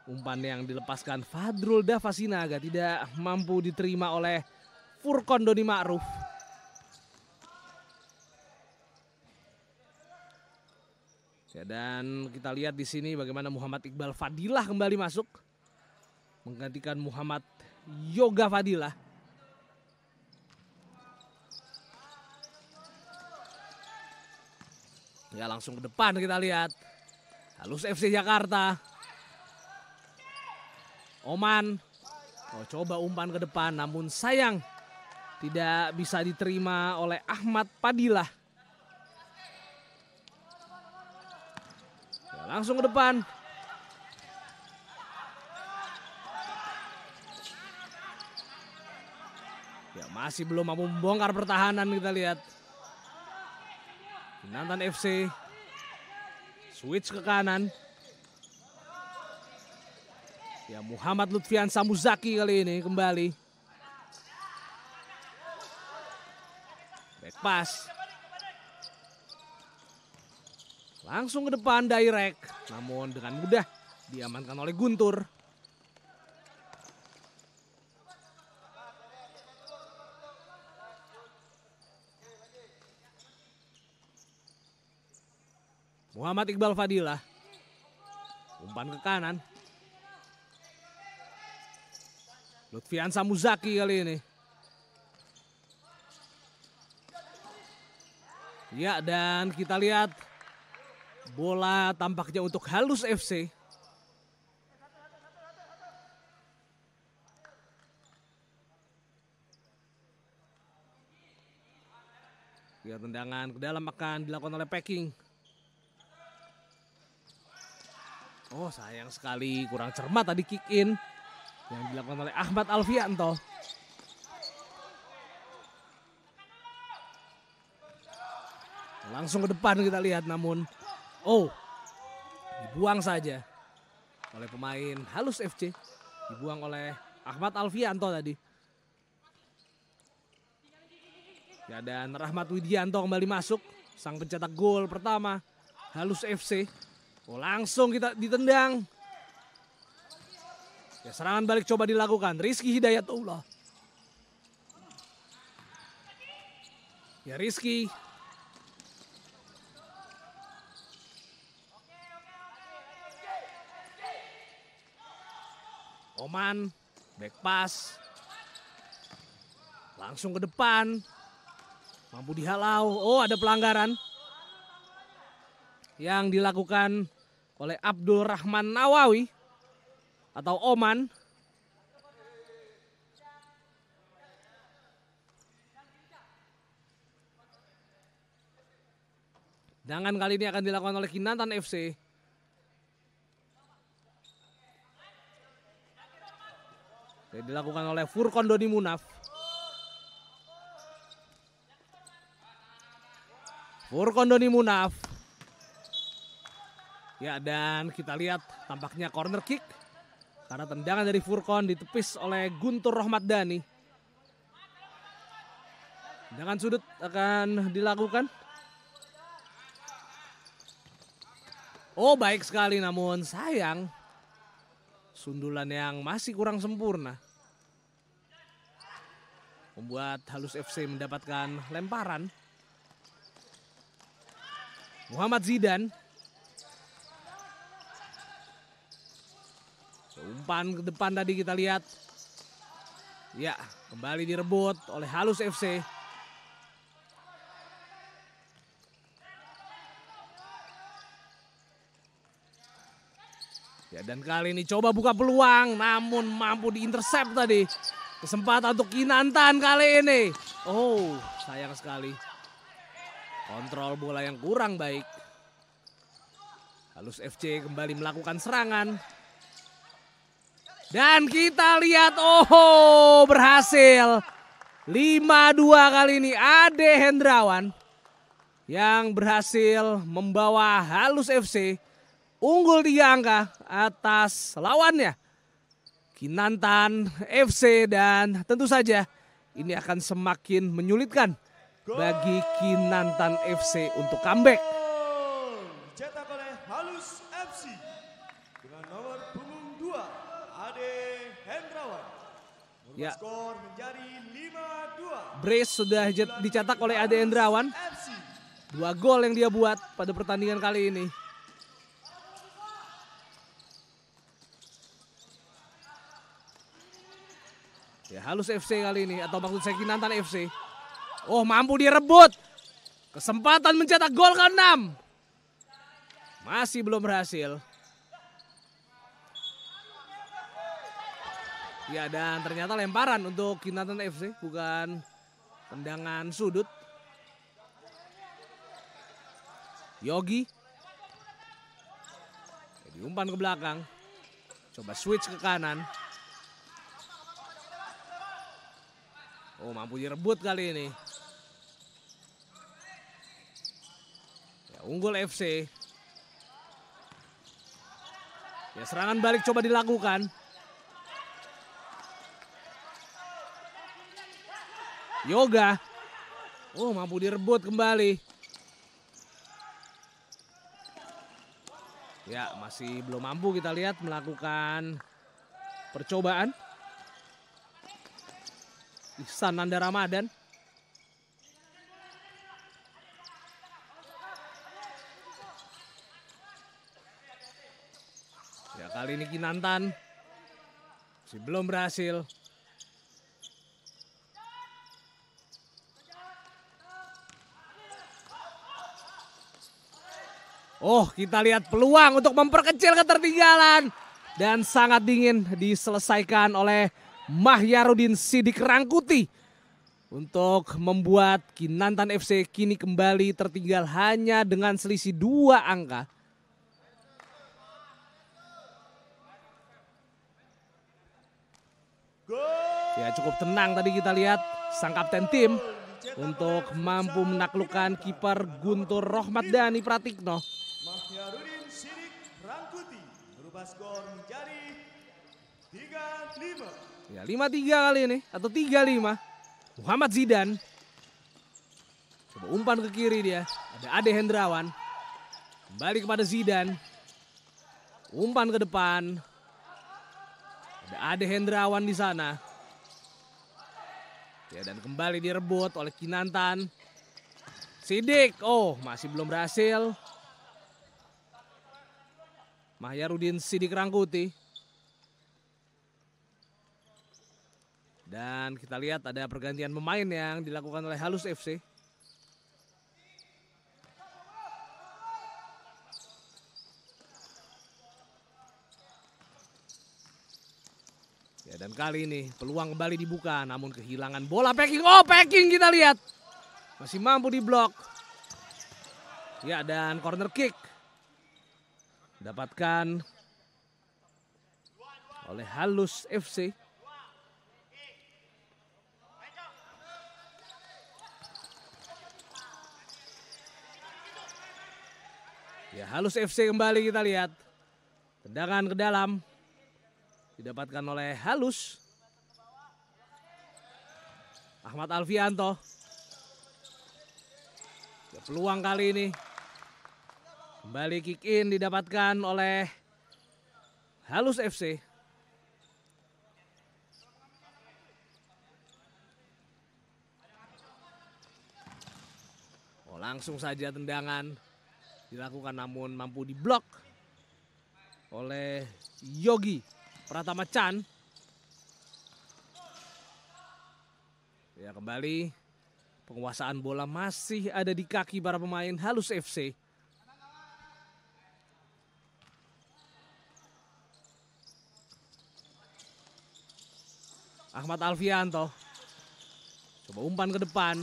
Umpan yang dilepaskan Fadrul agak tidak mampu diterima oleh Furkon Doni Ma'ruf. Ya, dan kita lihat di sini bagaimana Muhammad Iqbal Fadilah kembali masuk. Menggantikan Muhammad Yoga Fadilah. Ya langsung ke depan kita lihat. Halus FC Jakarta. Oman. Oh, coba umpan ke depan namun sayang tidak bisa diterima oleh Ahmad Padilah. Ya, langsung ke depan. Ya, masih belum mampu membongkar pertahanan kita lihat. Nantan FC switch ke kanan. Ya Muhammad Lutfian Samuzaki kali ini kembali. Back pass. Langsung ke depan direct. Namun dengan mudah diamankan oleh Guntur. Muhammad Iqbal Fadilah. Umpan ke kanan. Lutfian Samuzaki kali ini. Ya dan kita lihat bola tampaknya untuk halus FC. Ya tendangan ke dalam akan dilakukan oleh packing. Oh sayang sekali kurang cermat tadi kick in yang dilakukan oleh Ahmad Alfianto. Langsung ke depan kita lihat namun oh dibuang saja oleh pemain halus FC dibuang oleh Ahmad Alfianto tadi. Ya dan Rahmat Widianto kembali masuk sang pencetak gol pertama halus FC. Oh langsung kita ditendang Ya, serangan balik coba dilakukan. Rizky Hidayatullah. Ya Rizky. Oman, back pass. Langsung ke depan. Mampu dihalau. Oh, ada pelanggaran. Yang dilakukan oleh Abdul Rahman Nawawi atau Oman. Dengan kali ini akan dilakukan oleh Kinantan FC. Jadi dilakukan oleh Furkon Doni Munaf. Furkon Doni Munaf. Ya dan kita lihat tampaknya corner kick karena tendangan dari Furkon ditepis oleh Guntur Rohmat Dani. Tendangan sudut akan dilakukan. Oh baik sekali namun sayang sundulan yang masih kurang sempurna. Membuat Halus FC mendapatkan lemparan. Muhammad Zidan Umpan ke depan tadi kita lihat. Ya, kembali direbut oleh Halus FC. Ya dan kali ini coba buka peluang namun mampu diintercept tadi. Kesempatan untuk Kinantan kali ini. Oh, sayang sekali. Kontrol bola yang kurang baik. Halus FC kembali melakukan serangan. Dan kita lihat, oh berhasil. 5-2 kali ini Ade Hendrawan yang berhasil membawa Halus FC unggul di angka atas lawannya. Kinantan FC dan tentu saja ini akan semakin menyulitkan bagi Kinantan FC untuk comeback. Ya. Skor menjadi 5-2. Brace sudah dicetak oleh Ade Endrawan. Dua gol yang dia buat pada pertandingan kali ini. Ya halus FC kali ini atau maksud saya Kinantan FC. Oh mampu direbut. Kesempatan mencetak gol ke-6. Masih belum berhasil. Ya dan ternyata lemparan untuk Kinatan FC bukan tendangan sudut. Yogi. Jadi umpan ke belakang. Coba switch ke kanan. Oh mampu direbut kali ini. Ya, unggul FC. Ya serangan balik coba dilakukan. Yoga. Oh, mampu direbut kembali. Ya, masih belum mampu kita lihat melakukan percobaan. Ihsan Nanda Ramadan. Ya, kali ini Kinantan. Masih belum berhasil. Oh, kita lihat peluang untuk memperkecil ketertinggalan. Dan sangat dingin diselesaikan oleh Mahyarudin Sidik Rangkuti. Untuk membuat Kinantan FC kini kembali tertinggal hanya dengan selisih dua angka. Ya cukup tenang tadi kita lihat sang kapten tim untuk mampu menaklukkan kiper Guntur Rohmat Dani Pratikno. Khairuddin Sirik Rangkuti berubah skor menjadi 3-5. Ya, 5-3 kali ini atau 3-5. Muhammad Zidan. Coba umpan ke kiri dia. Ada Ade Hendrawan. Kembali kepada Zidan. Umpan ke depan. Ada Ade Hendrawan di sana. Ya, dan kembali direbut oleh Kinantan. Sidik, oh masih belum berhasil. Mahyarudin Sidik Rangkuti. Dan kita lihat ada pergantian pemain yang dilakukan oleh Halus FC. Ya dan kali ini peluang kembali dibuka namun kehilangan bola packing. Oh packing kita lihat. Masih mampu di blok. Ya dan corner kick dapatkan oleh Halus FC. Ya, Halus FC kembali kita lihat. Tendangan ke dalam didapatkan oleh Halus. Ahmad Alfianto. Ya, peluang kali ini Kembali kick in didapatkan oleh Halus FC. Oh, langsung saja tendangan dilakukan namun mampu diblok oleh Yogi Pratama Chan. Ya kembali penguasaan bola masih ada di kaki para pemain halus FC. Ahmad Alfianto. Coba umpan ke depan.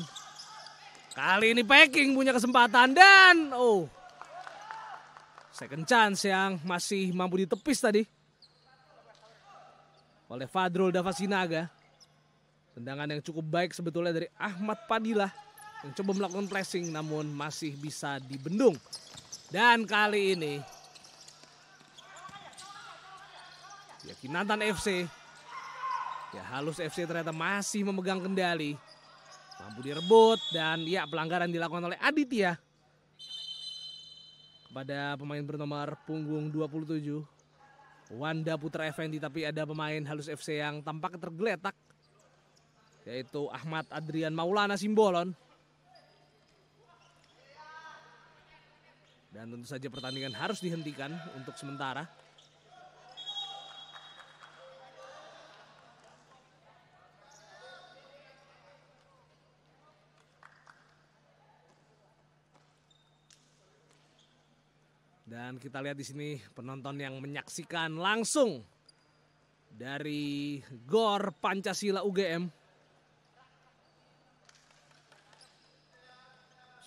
Kali ini packing punya kesempatan dan oh. Second chance yang masih mampu ditepis tadi. Oleh Fadrul Davasinaga. Tendangan yang cukup baik sebetulnya dari Ahmad Padilla. Yang coba melakukan pressing namun masih bisa dibendung. Dan kali ini Yakinatan FC Ya halus FC ternyata masih memegang kendali. Mampu direbut dan ya pelanggaran dilakukan oleh Aditya. Kepada pemain bernomor punggung 27. Wanda Putra Effendi tapi ada pemain halus FC yang tampak tergeletak. Yaitu Ahmad Adrian Maulana Simbolon. Dan tentu saja pertandingan harus dihentikan untuk sementara. kita lihat di sini penonton yang menyaksikan langsung dari Gor Pancasila UGM.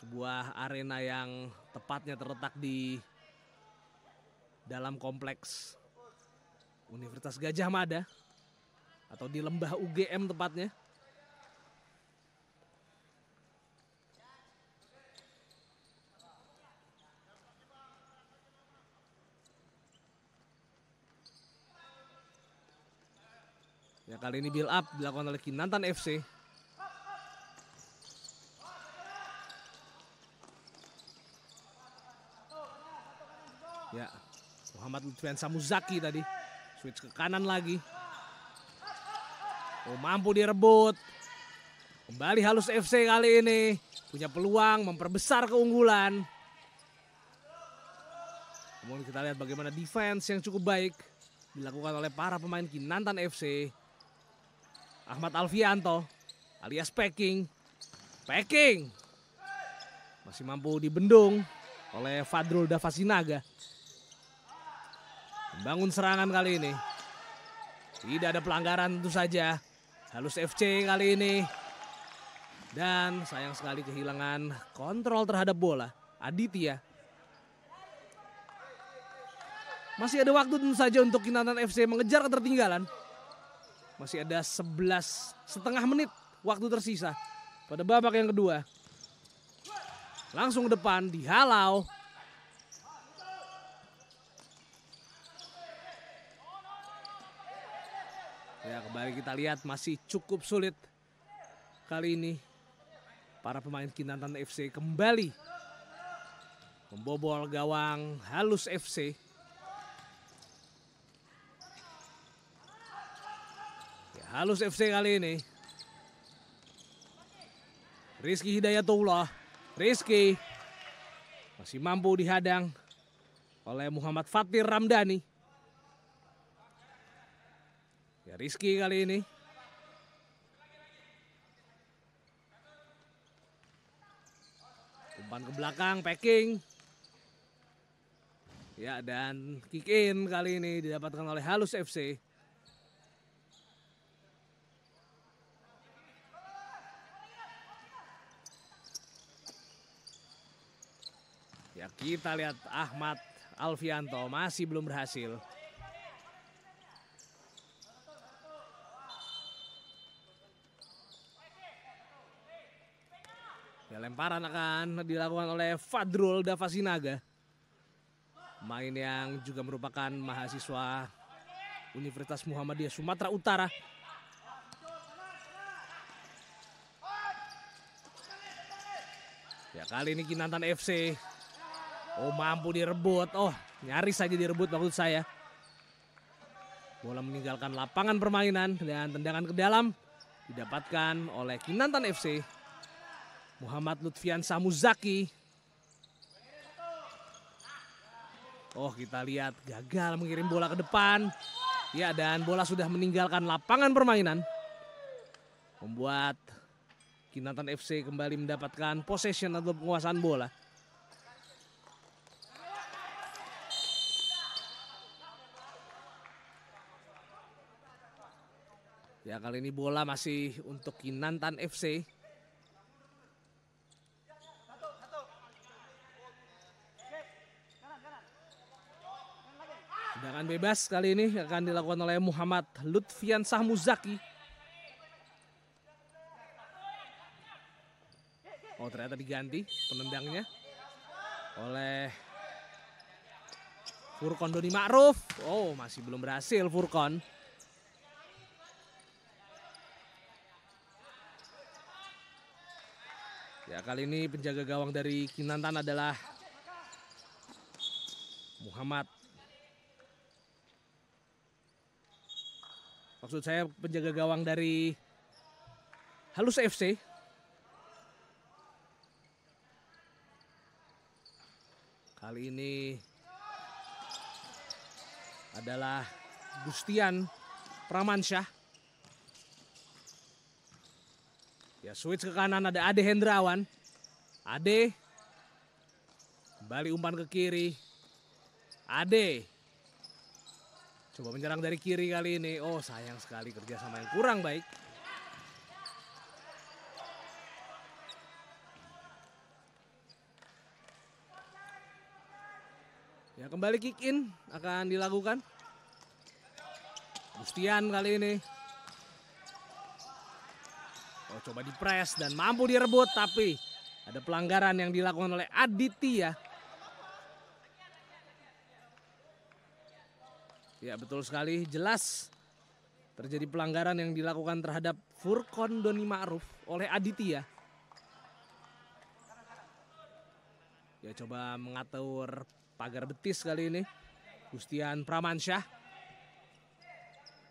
Sebuah arena yang tepatnya terletak di dalam kompleks Universitas Gajah Mada atau di lembah UGM tepatnya. Kali ini build up dilakukan oleh Kinantan FC. Ya, Muhammad Lutfian Samuzaki tadi. Switch ke kanan lagi. Oh, mampu direbut. Kembali halus FC kali ini. Punya peluang memperbesar keunggulan. Kemudian kita lihat bagaimana defense yang cukup baik dilakukan oleh para pemain Kinantan FC. Ahmad Alfianto alias Peking. Peking masih mampu dibendung oleh Fadrul Davasinaga. membangun serangan kali ini. Tidak ada pelanggaran tentu saja. Halus FC kali ini. Dan sayang sekali kehilangan kontrol terhadap bola. Aditya. Masih ada waktu tentu saja untuk Kinantan FC mengejar ketertinggalan. Masih ada 11 setengah menit waktu tersisa pada babak yang kedua. Langsung ke depan dihalau. Ya kembali kita lihat masih cukup sulit kali ini para pemain Kinantan FC kembali membobol gawang halus FC Halus FC kali ini. Rizky Hidayatullah. Rizky. Masih mampu dihadang oleh Muhammad Fatir Ramdhani. Ya Rizky kali ini. Umpan ke belakang, packing. Ya dan kick in kali ini didapatkan oleh Halus FC. Kita lihat Ahmad Alfianto masih belum berhasil. Ya, lemparan akan dilakukan oleh Fadrul Davasinaga. Main yang juga merupakan mahasiswa Universitas Muhammadiyah Sumatera Utara. Ya kali ini Kinantan FC Oh mampu direbut. Oh nyaris saja direbut maksud saya. Bola meninggalkan lapangan permainan dan tendangan ke dalam didapatkan oleh Kinantan FC. Muhammad Lutfian Samuzaki. Oh kita lihat gagal mengirim bola ke depan. Ya dan bola sudah meninggalkan lapangan permainan. Membuat Kinantan FC kembali mendapatkan possession atau penguasaan bola. Ya kali ini bola masih untuk Kinantan FC. Tendangan bebas kali ini akan dilakukan oleh Muhammad Lutfian Sahmuzaki. Oh ternyata diganti penendangnya oleh Furkon Doni Ma'ruf. Oh masih belum berhasil Furkon. Ya, kali ini penjaga gawang dari Kinantan adalah Muhammad. Maksud saya penjaga gawang dari Halus FC. Kali ini adalah Gustian Pramansyah. Ya switch ke kanan ada Ade Hendrawan. Ade. Balik umpan ke kiri. Ade. Coba menyerang dari kiri kali ini. Oh sayang sekali kerjasama yang kurang baik. Ya kembali kick in akan dilakukan. Gustian kali ini coba di press dan mampu direbut tapi ada pelanggaran yang dilakukan oleh Aditya. Ya betul sekali, jelas terjadi pelanggaran yang dilakukan terhadap Furkon Doni Ma'ruf oleh Aditya. Ya coba mengatur pagar betis kali ini. Gustian Pramansyah.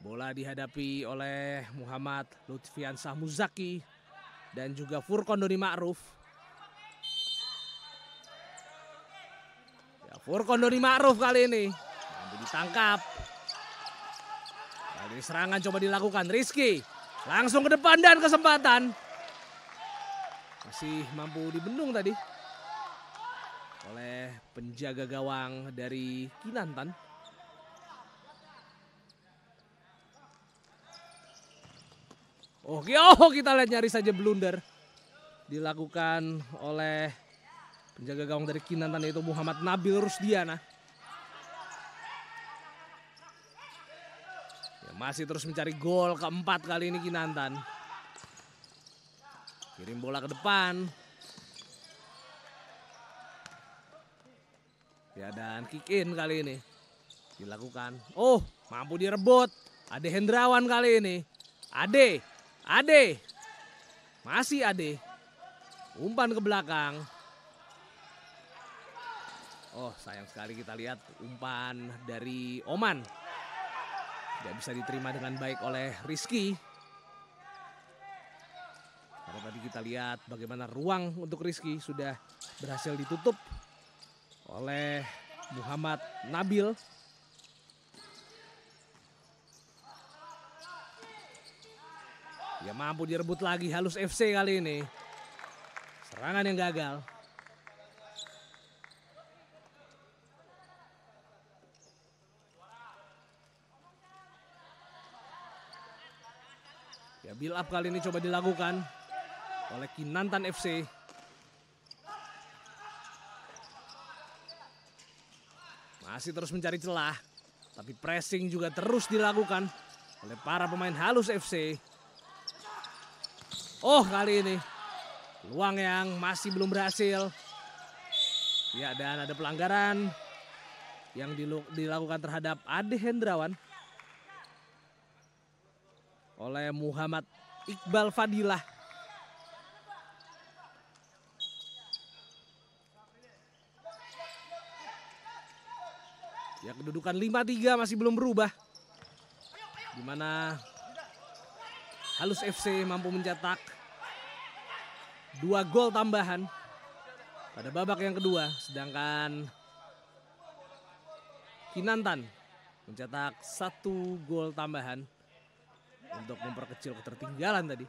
Bola dihadapi oleh Muhammad Lutfian Muzaki dan juga Furkon Doni Ma'ruf. Ya, Furkon Doni Ma'ruf kali ini. Nanti ditangkap. Kali serangan coba dilakukan. Rizky langsung ke depan dan kesempatan. Masih mampu dibendung tadi oleh penjaga gawang dari Kinantan. Oke, [laughs] oh kita lihat nyari saja blunder dilakukan oleh penjaga gawang dari Kinantan yaitu Muhammad Nabil Rusdiana. Ya, masih terus mencari gol keempat kali ini Kinantan. Kirim bola ke depan. Ya dan kick in kali ini dilakukan. Oh mampu direbut. Ade Hendrawan kali ini. Ade Ade. Masih Ade. Umpan ke belakang. Oh sayang sekali kita lihat umpan dari Oman. Tidak bisa diterima dengan baik oleh Rizky. Karena tadi kita lihat bagaimana ruang untuk Rizky sudah berhasil ditutup oleh Muhammad Nabil. Dia ya mampu direbut lagi halus FC kali ini. Serangan yang gagal. Ya build up kali ini coba dilakukan oleh Kinantan FC. Masih terus mencari celah. Tapi pressing juga terus dilakukan oleh para pemain halus FC. Oh kali ini. Peluang yang masih belum berhasil. Ya dan ada pelanggaran yang dilakukan terhadap Ade Hendrawan. Oleh Muhammad Iqbal Fadilah. Ya kedudukan 5-3 masih belum berubah. Gimana? Halus FC mampu mencetak dua gol tambahan pada babak yang kedua. Sedangkan Kinantan mencetak satu gol tambahan untuk memperkecil ketertinggalan tadi.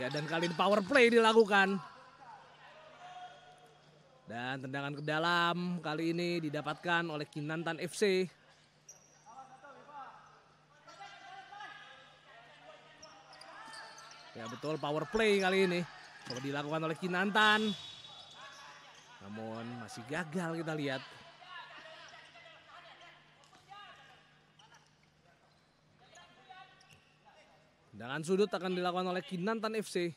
Ya dan kali ini power play dilakukan. Dan tendangan ke dalam kali ini didapatkan oleh Kinantan FC. Ya betul power play kali ini. Coba dilakukan oleh Kinantan. Namun masih gagal kita lihat. Dengan sudut akan dilakukan oleh Kinantan FC.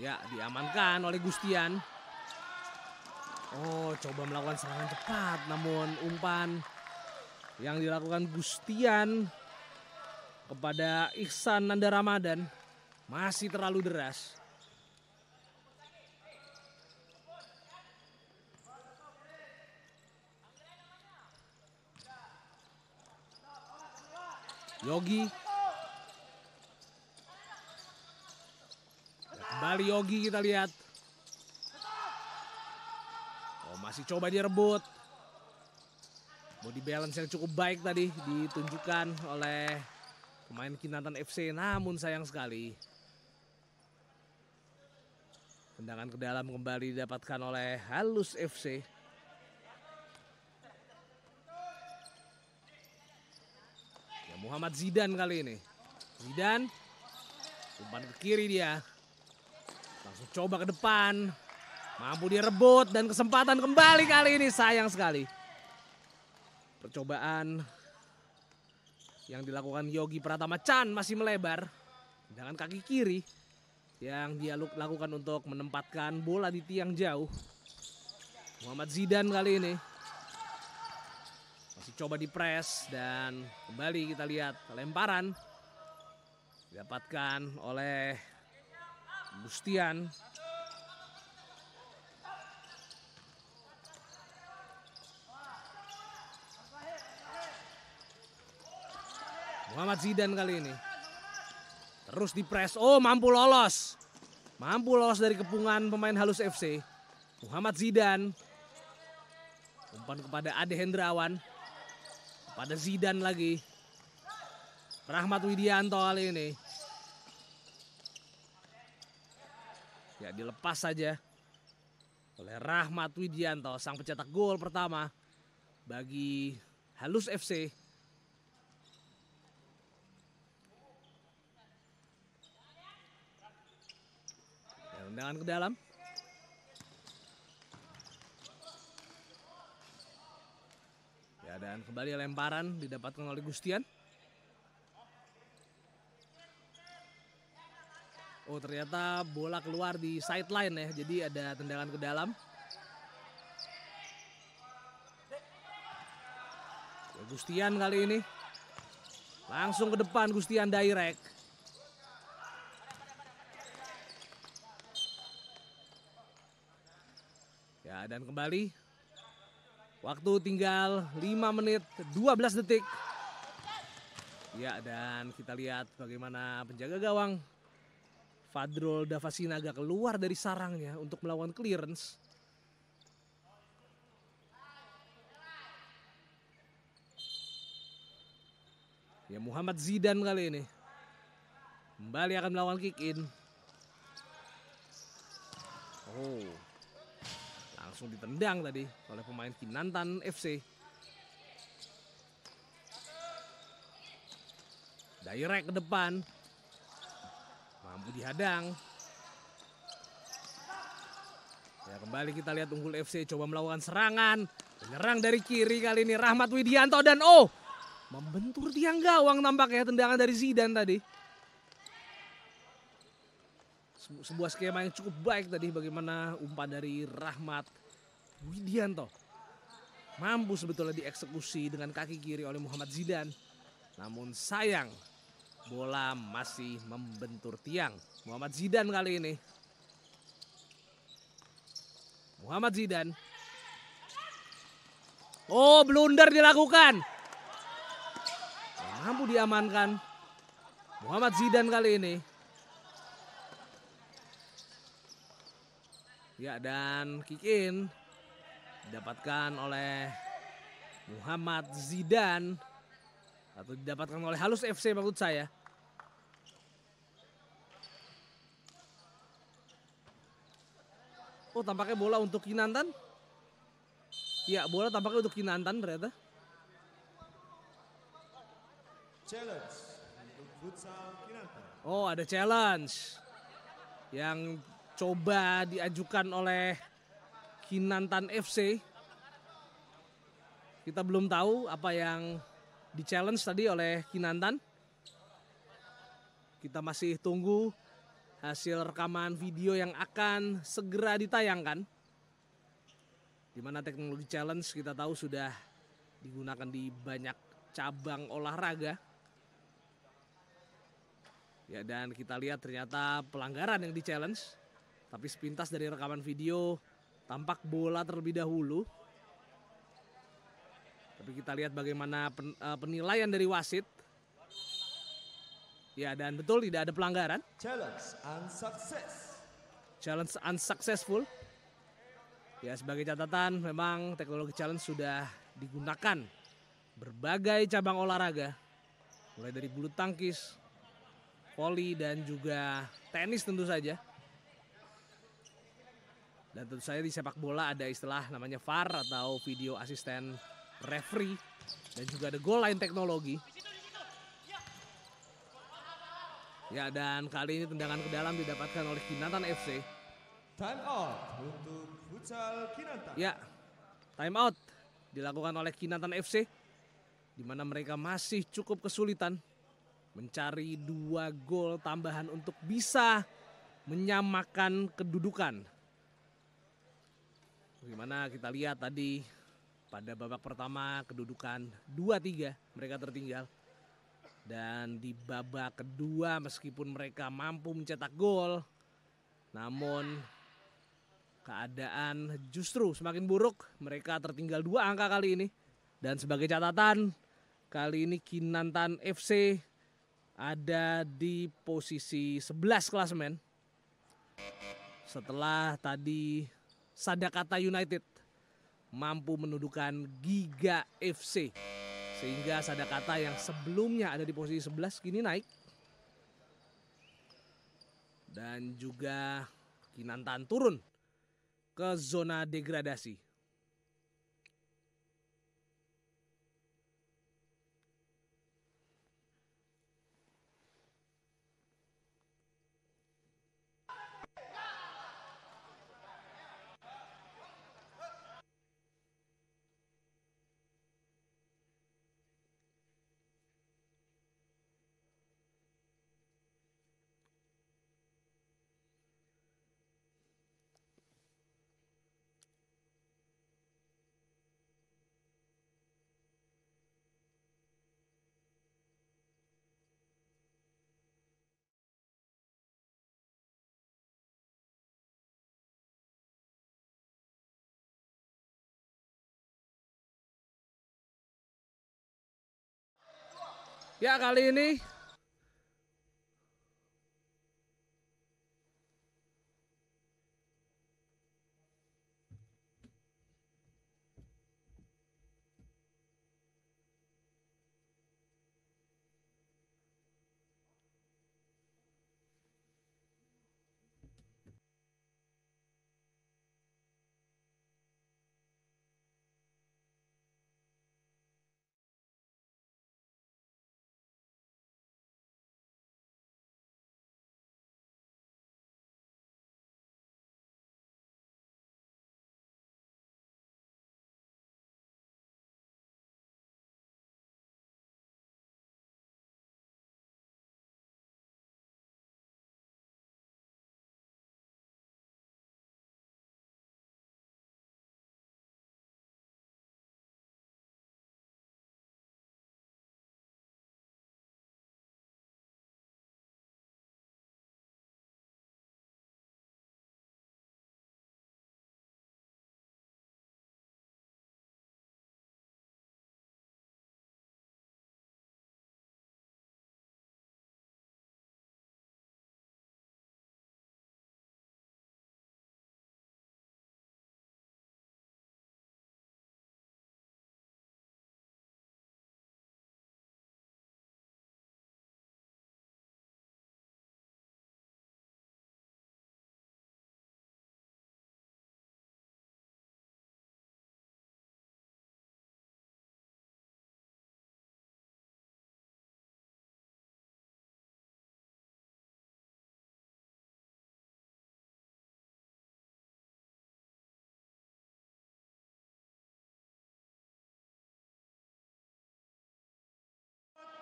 Ya, diamankan oleh Gustian. Oh, coba melakukan serangan cepat, namun umpan yang dilakukan Gustian kepada Ihsan Nanda Ramadan masih terlalu deras. Yogi. Kembali Yogi kita lihat. Oh, masih coba direbut. Body balance yang cukup baik tadi ditunjukkan oleh pemain Kinantan FC. Namun sayang sekali. Tendangan ke dalam kembali didapatkan oleh Halus FC. Ya, Muhammad Zidan kali ini. Zidan. Umpan ke kiri dia. Langsung coba ke depan. Mampu direbut dan kesempatan kembali kali ini. Sayang sekali. Percobaan yang dilakukan Yogi Pratama Chan masih melebar dengan kaki kiri yang dia lakukan untuk menempatkan bola di tiang jauh. Muhammad Zidan kali ini masih coba dipres dan kembali kita lihat lemparan didapatkan oleh Gustian Muhammad Zidan kali ini. Terus di press. Oh, mampu lolos. Mampu lolos dari kepungan pemain halus FC. Muhammad Zidan. Umpan kepada Ade Hendrawan. Kepada Zidan lagi. Rahmat Widianto kali ini. Ya dilepas saja oleh Rahmat Widianto sang pencetak gol pertama bagi Halus FC Tendangan ke dalam. Ya dan kembali lemparan didapatkan oleh Gustian. Oh ternyata bola keluar di sideline ya. Jadi ada tendangan ke dalam. Ya, Gustian kali ini. Langsung ke depan Gustian direct. dan kembali waktu tinggal 5 menit 12 detik. Ya dan kita lihat bagaimana penjaga gawang Fadrol Davasinaga keluar dari sarangnya untuk melawan clearance. Ya Muhammad Zidan kali ini. Kembali akan melawan kick in. Oh langsung ditendang tadi oleh pemain Kinantan FC. Direct ke depan. Mampu dihadang. Ya kembali kita lihat Unggul FC coba melakukan serangan. Menyerang dari kiri kali ini Rahmat Widianto dan oh membentur tiang gawang nampaknya tendangan dari Zidan tadi. Sebuah skema yang cukup baik tadi bagaimana umpan dari Rahmat Widianto mampu sebetulnya dieksekusi dengan kaki kiri oleh Muhammad Zidan, Namun sayang, bola masih membentur tiang. Muhammad Zidan kali ini. Muhammad Zidan Oh, blunder dilakukan. Mampu diamankan. Muhammad Zidan kali ini. Ya, dan kick in didapatkan oleh Muhammad Zidan atau didapatkan oleh Halus FC maksud saya. Oh tampaknya bola untuk Kinantan. Ya bola tampaknya untuk Kinantan ternyata. Oh ada challenge yang coba diajukan oleh Kinantan FC. Kita belum tahu apa yang di challenge tadi oleh Kinantan. Kita masih tunggu hasil rekaman video yang akan segera ditayangkan. Di mana teknologi challenge kita tahu sudah digunakan di banyak cabang olahraga. Ya dan kita lihat ternyata pelanggaran yang di challenge. Tapi sepintas dari rekaman video Tampak bola terlebih dahulu. Tapi kita lihat bagaimana pen, uh, penilaian dari wasit. Ya dan betul tidak ada pelanggaran. Challenge unsuccessful. Challenge unsuccessful. Ya sebagai catatan memang teknologi challenge sudah digunakan berbagai cabang olahraga. Mulai dari bulu tangkis, voli dan juga tenis tentu saja. Dan tentu saja di sepak bola ada istilah namanya VAR atau video asisten referee dan juga ada goal line teknologi. Ya dan kali ini tendangan ke dalam didapatkan oleh Kinantan FC. Time out untuk futsal Kinantan. Ya, time out dilakukan oleh Kinantan FC di mana mereka masih cukup kesulitan mencari dua gol tambahan untuk bisa menyamakan kedudukan Bagaimana kita lihat tadi pada babak pertama kedudukan 2-3 mereka tertinggal. Dan di babak kedua meskipun mereka mampu mencetak gol namun keadaan justru semakin buruk. Mereka tertinggal dua angka kali ini. Dan sebagai catatan, kali ini Kinantan FC ada di posisi 11 klasemen. Setelah tadi Sadakata United mampu menundukkan Giga FC. Sehingga Sadakata yang sebelumnya ada di posisi 11 kini naik. Dan juga Kinantan turun ke zona degradasi. Ya kali ini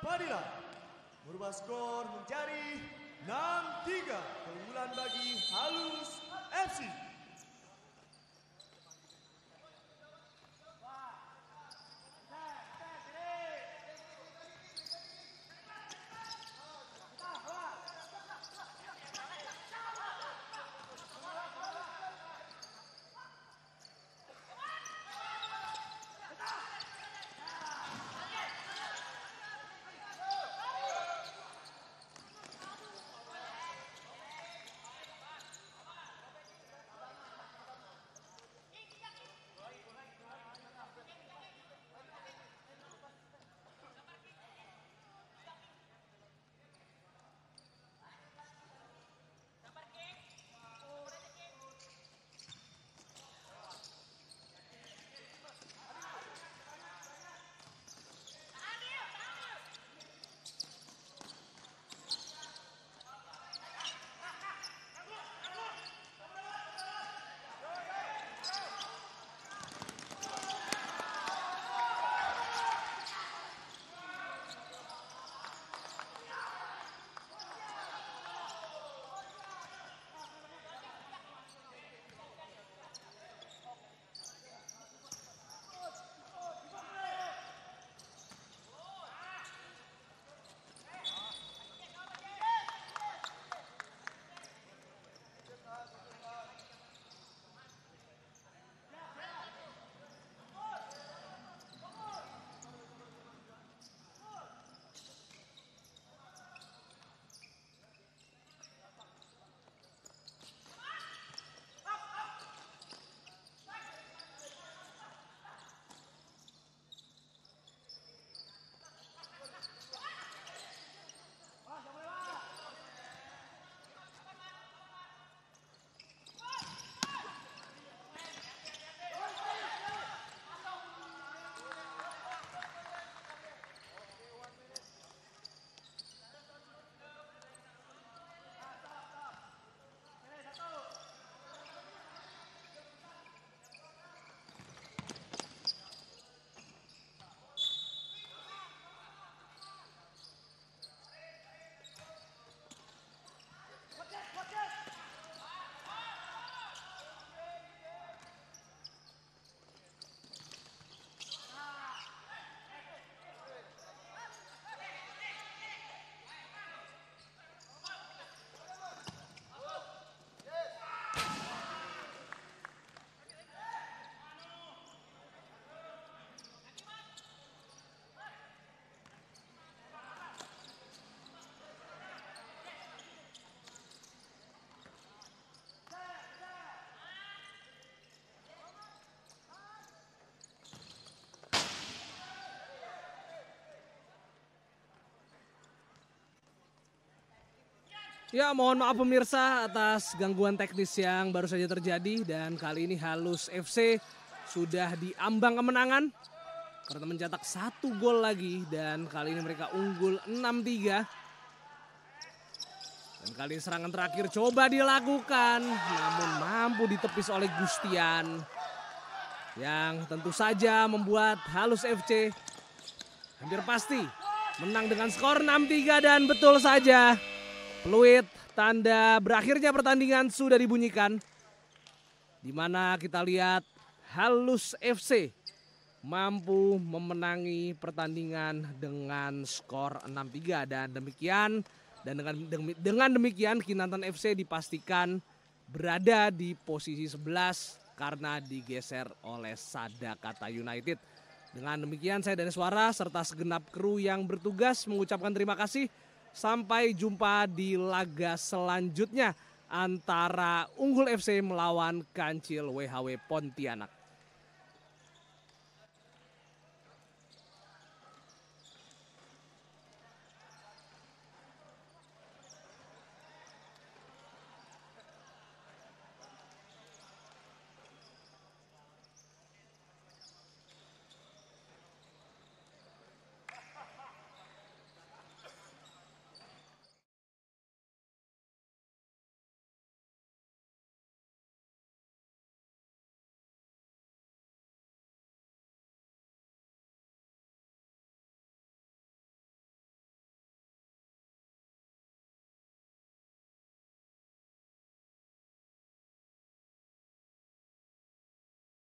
Padilla merubah skor menjadi 6-3 keunggulan bagi Halus FC. Ya mohon maaf pemirsa atas gangguan teknis yang baru saja terjadi dan kali ini Halus FC sudah diambang kemenangan karena mencetak satu gol lagi dan kali ini mereka unggul 6-3. Dan kali ini serangan terakhir coba dilakukan namun mampu ditepis oleh Gustian yang tentu saja membuat Halus FC hampir pasti menang dengan skor 6-3 dan betul saja Peluit, tanda berakhirnya pertandingan sudah dibunyikan. Di mana kita lihat Halus FC mampu memenangi pertandingan dengan skor 6-3 dan demikian dan dengan dengan demikian Kinantan FC dipastikan berada di posisi 11 karena digeser oleh Sadakata United. Dengan demikian saya dari suara serta segenap kru yang bertugas mengucapkan terima kasih. Sampai jumpa di laga selanjutnya antara Unggul FC melawan Kancil WHW Pontianak.